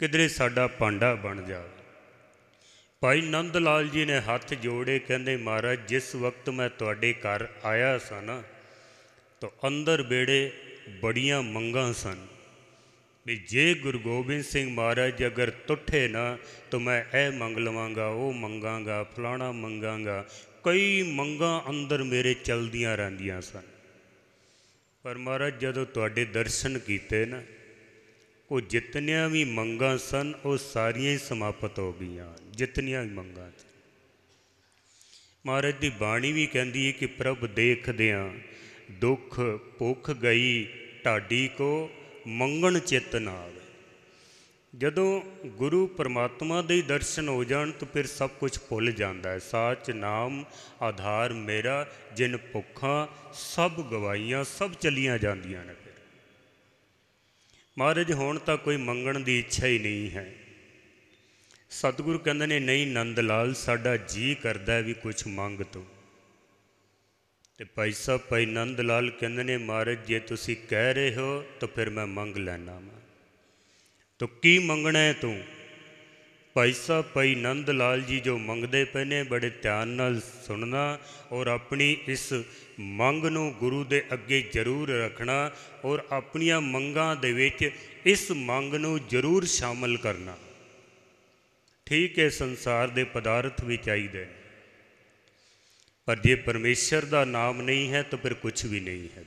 ਕਿਧਰੇ ਸਾਡਾ ਪਾਂਡਾ ਬਣ ਜਾਵੇ ਭਾਈ ਨੰਦ ਲਾਲ ਜੀ ਨੇ ਹੱਥ ਜੋੜੇ ਕਹਿੰਦੇ ਮਹਾਰਾਜ ਜਿਸ ਵਕਤ ਮੈਂ ਤੁਹਾਡੇ ਘਰ ਆਇਆ ਸਾਂ ਨਾ ਤਾਂ ਅੰਦਰ ਬੇੜੇ ਬੜੀਆਂ ਮੰਗਾਂ ਸਨ ਵੀ ਜੇ ਗੁਰੂ ਗੋਬਿੰਦ ਸਿੰਘ ਮਹਾਰਾਜ ਅਗਰ ਟੁੱਟੇ ਨਾ ਤਾਂ ਮੈਂ ਇਹ ਮੰਗ ਲਵਾਂਗਾ ਉਹ ਮੰਗਾਂਗਾ ਫਲਾਣਾ ਮੰਗਾਂਗਾ ਕਈ ਮੰਗਾਂ ਅੰਦਰ ਮੇਰੇ ਚਲਦੀਆਂ ਰਹਿੰਦੀਆਂ ਸਨ ਪਰ ਮਹਾਰਾਜ ਜਦੋਂ ਤੁਹਾਡੇ ਦਰਸ਼ਨ ਕੀਤੇ ਨਾ ਉਹ ਜਿਤਨੀਆਂ ਵੀ ਮੰਗਾਂ ਸਨ ਉਹ ਸਾਰੀਆਂ ਹੀ ਸਮਾਪਤ ਹੋ ਗਈਆਂ ਜਿਤਨੀਆਂ ਵੀ ਮੰਗਾਂ ਸਨ ਮਹਾਰਾਜ ਦੀ ਬਾਣੀ ਵੀ ਕਹਿੰਦੀ ਹੈ ਕਿ ਪ੍ਰਭ ਦੇਖਦਿਆਂ ਦੁੱਖ ਭੁੱਖ ਗਈ ਢਾਡੀ ਕੋ ਮੰਗਣ ਚਿੱਤ ਨਾ ਆਵੇ ਜਦੋਂ ਗੁਰੂ ਪਰਮਾਤਮਾ ਦੇ ਦਰਸ਼ਨ ਹੋ ਜਾਣ ਤਾਂ ਫਿਰ ਸਭ ਕੁਝ ਭੁੱਲ ਜਾਂਦਾ ਹੈ ਸਾਚ ਨਾਮ ਆਧਾਰ ਮੇਰਾ ਜਿਨ ਭੁੱਖਾਂ ਸਭ ਗਵਾਈਆਂ ਸਭ ਚਲੀਆਂ ਜਾਂਦੀਆਂ ਨੇ ਮਹਾਰਾਜ ਹੁਣ ਤਾਂ ਕੋਈ ਮੰਗਣ ਦੀ ਇੱਛਾ ਹੀ ਨਹੀਂ ਹੈ ਸਤਿਗੁਰੂ ਕਹਿੰਦੇ ਨੇ ਨਹੀਂ ਨੰਦ ਲਾਲ ਸਾਡਾ ਜੀ ਕਰਦਾ ਵੀ ਕੁਝ ਮੰਗ ਤੋ ਤੇ ਭਾਈ ਸਾਹਿਬ ਭਾਈ ਨੰਦ ਲਾਲ ਕਹਿੰਦੇ ਨੇ ਮਹਾਰਾਜ ਜੇ ਤੁਸੀਂ ਕਹਿ ਰਹੇ ਹੋ ਤਾਂ ਫਿਰ ਮੈਂ ਮੰਗ ਲੈਣਾ ਮੈਂ ਤੋ ਕੀ ਮੰਗਣਾ ਹੈ ਤੂੰ ਭਾਈ ਸਾਹਿਬ ਭਾਈ ਨੰਦ ਲਾਲ ਜੀ ਜੋ ਮੰਗਦੇ ਪਏ ਨੇ ਬੜੇ ਧਿਆਨ ਨਾਲ ਸੁਣਨਾ ਔਰ ਆਪਣੀ ਇਸ ਮੰਗ ਨੂੰ ਗੁਰੂ ਦੇ ਅੱਗੇ ਜ਼ਰੂਰ ਰੱਖਣਾ ਔਰ ਆਪਣੀਆਂ ਮੰਗਾਂ ਦੇ ਵਿੱਚ ਇਸ ਮੰਗ ਨੂੰ ਜ਼ਰੂਰ ਸ਼ਾਮਲ ਕਰਨਾ ਠੀਕ ਹੈ ਸੰਸਾਰ ਦੇ ਪਦਾਰਥ ਵੀ ਚਾਹੀਦੇ ਪਰ ਜੇ ਪਰਮੇਸ਼ਰ ਦਾ ਨਾਮ ਨਹੀਂ ਹੈ ਤਾਂ ਫਿਰ ਕੁਝ ਵੀ ਨਹੀਂ ਹੈ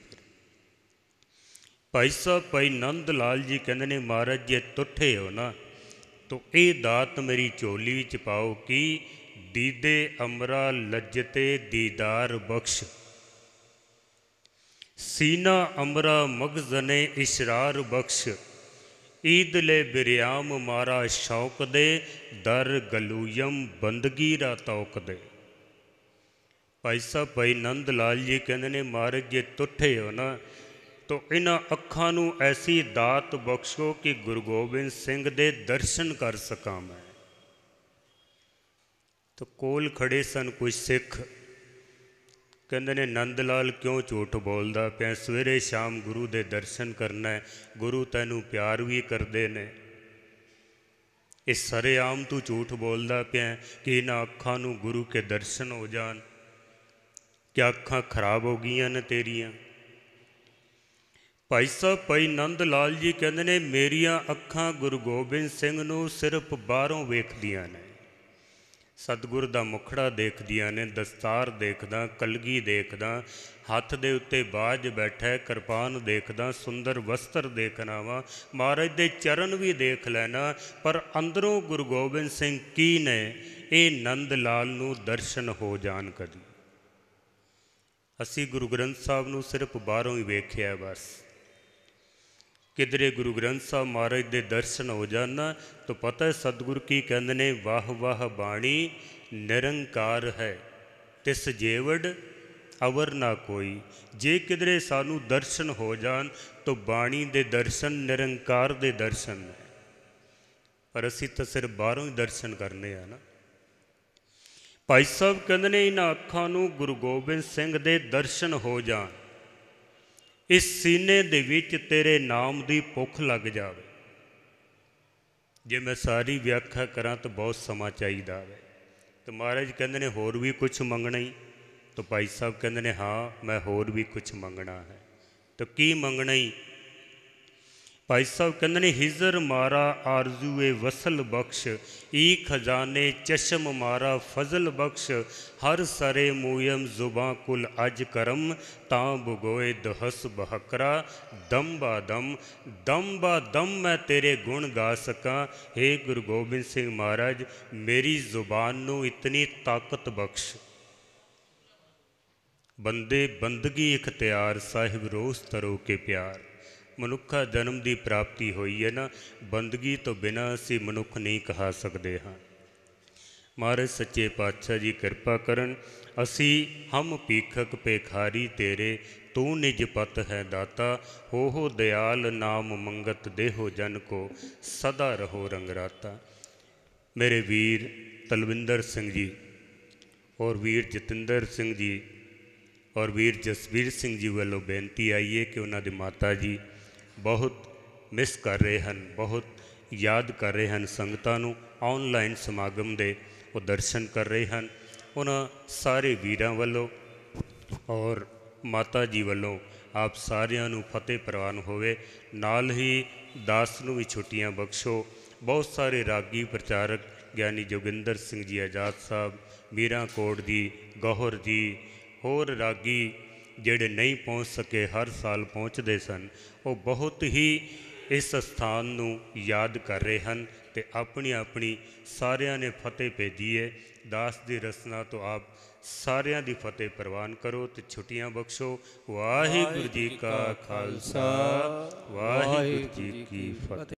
ਭਾਈ ਸਾਹਿਬ ਭਾਈ ਨੰਦ ਲਾਲ ਜੀ ਕਹਿੰਦੇ ਨੇ ਮਹਾਰਾਜ ਜੇ ਤੁੱਠੇ ਹੋ ਨਾ ਤੋ ਇਹ ਦਾਤ ਮੇਰੀ ਝੋਲੀ ਵਿੱਚ ਪਾਓ ਕਿ ਦੀਦੇ ਅਮਰਾ ਲੱਜਤੇ ਦੀਦਾਰ ਬਖਸ਼ ਸੀਨਾ ਅਮਰਾ ਮਗਜ਼ਨੇ ਇਸ਼ਰਾਰ ਬਖਸ਼ ਈਦ ਲੈ ਬਿਰਿਆਮ ਮਾਰਾ ਸ਼ੌਕ ਦੇ ਦਰ ਗਲੂਯਮ ਬੰਦਗੀ ਰਾ ਤੌਕ ਦੇ ਭਾਈ ਸਾਹਿਬ ਭਾਈ ਨੰਦ ਲਾਲ ਜੀ ਕਹਿੰਦੇ ਨੇ ਮਾਰਗ ਜੇ ਤੁੱਠੇ ਹੋ ਨਾ ਤੋ ਇਹਨਾਂ ਅੱਖਾਂ ਨੂੰ ਐਸੀ ਦਾਤ ਬਖਸ਼ੋ ਕਿ ਗੁਰੂ ਗੋਬਿੰਦ ਸਿੰਘ ਦੇ ਦਰਸ਼ਨ ਕਰ ਸਕਾਂ ਮੈਂ ਤੋ ਕੋਲ ਖੜੇ ਸਨ ਕੁਝ ਸਿੱਖ ਕਹਿੰਦੇ ਨੇ ਨੰਦ ਲਾਲ ਕਿਉਂ ਝੂਠ ਬੋਲਦਾ ਪਿਆ ਸਵੇਰੇ ਸ਼ਾਮ ਗੁਰੂ ਦੇ ਦਰਸ਼ਨ ਕਰਨਾ ਹੈ ਗੁਰੂ ਤੈਨੂੰ ਪਿਆਰ ਵੀ ਕਰਦੇ ਨੇ ਇਹ ਸਰੇਆਮ ਤੂੰ ਝੂਠ ਬੋਲਦਾ ਪਿਆ ਕਿ ਇਹਨਾਂ ਅੱਖਾਂ ਨੂੰ ਗੁਰੂ ਕੇ ਦਰਸ਼ਨ ਹੋ ਜਾਣ ਕਿ ਅੱਖਾਂ ਖਰਾਬ ਹੋ ਗਈਆਂ ਨੇ ਤੇਰੀਆਂ ਭਾਈ ਸਾਹਿਬ ਭਾਈ ਨੰਦ ਲਾਲ ਜੀ ਕਹਿੰਦੇ ਨੇ ਮੇਰੀਆਂ ਅੱਖਾਂ ਗੁਰੂ ਗੋਬਿੰਦ ਸਿੰਘ ਨੂੰ ਸਿਰਫ ਬਾਹਰੋਂ ਵੇਖਦੀਆਂ ਨੇ ਸਤਗੁਰ ਦਾ ਮੁਖੜਾ ਦੇਖਦੀਆਂ ਨੇ ਦਸਤਾਰ ਦੇਖਦਾ ਕਲਗੀ ਦੇਖਦਾ ਹੱਥ ਦੇ ਉੱਤੇ ਬਾਜ ਬੈਠਾ ਕਿਰਪਾਨ ਦੇਖਦਾ ਸੁੰਦਰ ਵਸਤਰ ਦੇਖਣਾ ਵਾ ਮਹਾਰਾਜ ਦੇ ਚਰਨ ਵੀ ਦੇਖ ਲੈਣਾ ਪਰ ਅੰਦਰੋਂ ਗੁਰੂ ਗੋਬਿੰਦ ਸਿੰਘ ਕੀ ਨੇ ਇਹ ਨੰਦ ਲਾਲ ਨੂੰ ਦਰਸ਼ਨ ਹੋ ਜਾਣ ਕਦੀ ਅਸੀਂ ਗੁਰੂ ਗ੍ਰੰਥ ਸਾਹਿਬ ਨੂੰ ਸਿਰਫ ਬਾਹਰੋਂ ਹੀ ਵੇਖਿਆ ਬਸ ਕਿਦਰੇ ਗੁਰੂ ਗ੍ਰੰਥ ਸਾਹਿਬ ਮਹਾਰਾਜ ਦੇ ਦਰਸ਼ਨ ਹੋ ਜਾਣ ਤਾਂ ਪਤਾ ਹੈ ਸਤਿਗੁਰ ਕੀ ਕਹਿੰਦੇ ਨੇ ਵਾਹ ਵਾਹ ਬਾਣੀ ਨਿਰੰਕਾਰ ਹੈ ਤਿਸ ਜੇਵੜ ਅਵਰ ਨਾ ਕੋਈ ਜੇ ਕਿਦਰੇ ਸਾਨੂੰ ਦਰਸ਼ਨ ਹੋ ਜਾਣ ਤਾਂ ਬਾਣੀ ਦੇ ਦਰਸ਼ਨ ਨਿਰੰਕਾਰ ਦੇ ਦਰਸ਼ਨ ਹੈ ਪਰ ਅਸੀਂ ਤਾਂ ਸਿਰ ਬਾਹਰੋਂ ਹੀ ਦਰਸ਼ਨ ਕਰਨੇ ਆ ਨਾ ਭਾਈ ਸਾਹਿਬ ਕਹਿੰਦੇ ਨੇ ਇਹਨਾਂ ਅੱਖਾਂ ਨੂੰ ਗੁਰੂ ਗੋਬਿੰਦ ਸਿੰਘ ਦੇ ਦਰਸ਼ਨ ਹੋ ਜਾਣ ਇਸ ਸੀਨੇ ਦੇ ਵਿੱਚ ਤੇਰੇ ਨਾਮ ਦੀ ਭੁੱਖ ਲੱਗ ਜਾਵੇ ਜੇ ਮੈਂ ਸਾਰੀ ਵਿਆਖਿਆ ਕਰਾਂ ਤਾਂ ਬਹੁਤ ਸਮਾਂ ਚਾਹੀਦਾ ਹੈ ਤੇ ਮਹਾਰਾਜ ਕਹਿੰਦੇ ਨੇ ਹੋਰ ਵੀ ਕੁਝ ਮੰਗਣਾ ਹੀ ਤਾਂ ਭਾਈ ਸਾਹਿਬ ਕਹਿੰਦੇ ਨੇ ਹਾਂ ਮੈਂ ਹੋਰ ਵੀ ਕੁਝ ਮੰਗਣਾ ਹੈ ਤਾਂ ਕੀ ਮੰਗਣਾ ਹੀ ਭਾਈ ਸਾਹਿਬ ਕਹਿੰਦੇ ਨੇ ਹਿਜ਼ਰ ਮਾਰਾ ਆਰਜ਼ੂਏ ਵਸਲ ਬਖਸ਼ ਈ ਖਜ਼ਾਨੇ ਚਸ਼ਮ ਮਾਰਾ ਫਜ਼ਲ ਬਖਸ਼ ਹਰ ਸਰੇ ਮੂਯਮ ਜ਼ੁਬਾਂ ਕੁਲ ਅਜ ਕਰਮ ਤਾਂ ਬੁਗੋਏ ਦਹਸ ਬਹਕਰਾ ਦਮ ਬਾ ਦਮ ਦਮ ਬਾ ਦਮ ਮੈਂ ਤੇਰੇ ਗੁਣ ਗਾ ਸਕਾਂ हे ਗੁਰੂ ਗੋਬਿੰਦ ਸਿੰਘ ਮਹਾਰਾਜ ਮੇਰੀ ਜ਼ੁਬਾਨ ਨੂੰ ਇਤਨੀ ਤਾਕਤ ਬਖਸ਼ ਬੰਦੇ ਬੰਦਗੀ ਇਖਤਿਆਰ ਸਾਹਿਬ ਰੋਸ ਤਰੋ ਕੇ ਪਿਆਰ ਮਨੁੱਖਾ ਜਨਮ ਦੀ ਪ੍ਰਾਪਤੀ ਹੋਈ ਹੈ ਨਾ ਬੰਦਗੀ ਤੋਂ ਬਿਨਾਂ ਅਸੀਂ ਮਨੁੱਖ ਨਹੀਂ ਕਹਾ ਸਕਦੇ ਹਾਂ ਮਹਾਰਾਜ ਸੱਚੇ ਪਾਤਸ਼ਾਹ ਜੀ ਕਿਰਪਾ ਕਰਨ ਅਸੀਂ ਹਮ ਪੀਖਕ ਪੇਖਾਰੀ ਤੇਰੇ ਤੂੰ ਨਿਜ ਪਤ ਹੈ ਦਾਤਾ ਹੋ ਹੋ ਦਿਆਲ ਨਾਮ ਮੰਗਤ ਦੇਹੋ ਜਨ ਕੋ ਸਦਾ ਰਹੋ ਰੰਗਰਾਤਾ ਮੇਰੇ ਵੀਰ ਤਲਵਿੰਦਰ ਸਿੰਘ ਜੀ ਔਰ ਵੀਰ ਜਤਿੰਦਰ ਸਿੰਘ ਜੀ ਔਰ ਵੀਰ ਜਸਵੀਰ ਸਿੰਘ ਜੀ ਵੱਲੋਂ ਬੇਨਤੀ ਆਈ ਹੈ ਕਿ ਉਹਨਾਂ ਦੇ ਮਾਤਾ ਜੀ ਬਹੁਤ ਮਿਸ ਕਰ ਰਹੇ ਹਨ ਬਹੁਤ ਯਾਦ ਕਰ ਰਹੇ ਹਨ ਸੰਗਤਾਂ ਨੂੰ ਆਨਲਾਈਨ ਸਮਾਗਮ ਦੇ ਉਹ ਦਰਸ਼ਨ ਕਰ ਰਹੇ ਹਨ ਉਹਨਾਂ ਸਾਰੇ ਵੀਰਾਂ ਵੱਲੋਂ ਔਰ ਮਾਤਾ ਜੀ ਵੱਲੋਂ ਆਪ ਸਾਰਿਆਂ ਨੂੰ ਫਤਿਹ ਪ੍ਰਵਾਨ ਹੋਵੇ ਨਾਲ ਹੀ ਦਾਸ ਨੂੰ ਵੀ ਛੁੱਟੀਆਂ ਬਖਸ਼ੋ ਬਹੁਤ ਸਾਰੇ ਰਾਗੀ ਪ੍ਰਚਾਰਕ ਗਿਆਨੀ ਜੋਗਿੰਦਰ ਸਿੰਘ ਜੀ ਆਜ਼ਾਦ ਸਾਹਿਬ ਮੀਰਾ ਕੋਟ ਦੀ ਗੋਹਰ ਜੀ ਹੋਰ ਰਾਗੀ ਜਿਹੜੇ ਨਹੀਂ ਪਹੁੰਚ ਸਕੇ ਹਰ ਸਾਲ ਪਹੁੰਚਦੇ ਸਨ ਉਹ ਬਹੁਤ ਹੀ ਇਸ ਸਥਾਨ ਨੂੰ ਯਾਦ ਕਰ ਰਹੇ ਹਨ ਤੇ ਆਪਣੀ ਆਪਣੀ ਸਾਰਿਆਂ ਨੇ ਫਤਿਹ ਭੇਜੀ ਹੈ ਦਾਸ ਦੀ ਰਸਨਾ ਤੋਂ ਆਪ ਸਾਰਿਆਂ ਦੀ ਫਤਿਹ ਪ੍ਰਵਾਨ ਕਰੋ ਤੇ ਛੁੱਟੀਆਂ ਬਖਸ਼ੋ ਵਾਹਿਗੁਰੂ ਜੀ ਕਾ ਖਾਲਸਾ ਵਾਹਿਗੁਰੂ ਜੀ ਕੀ ਫਤਿਹ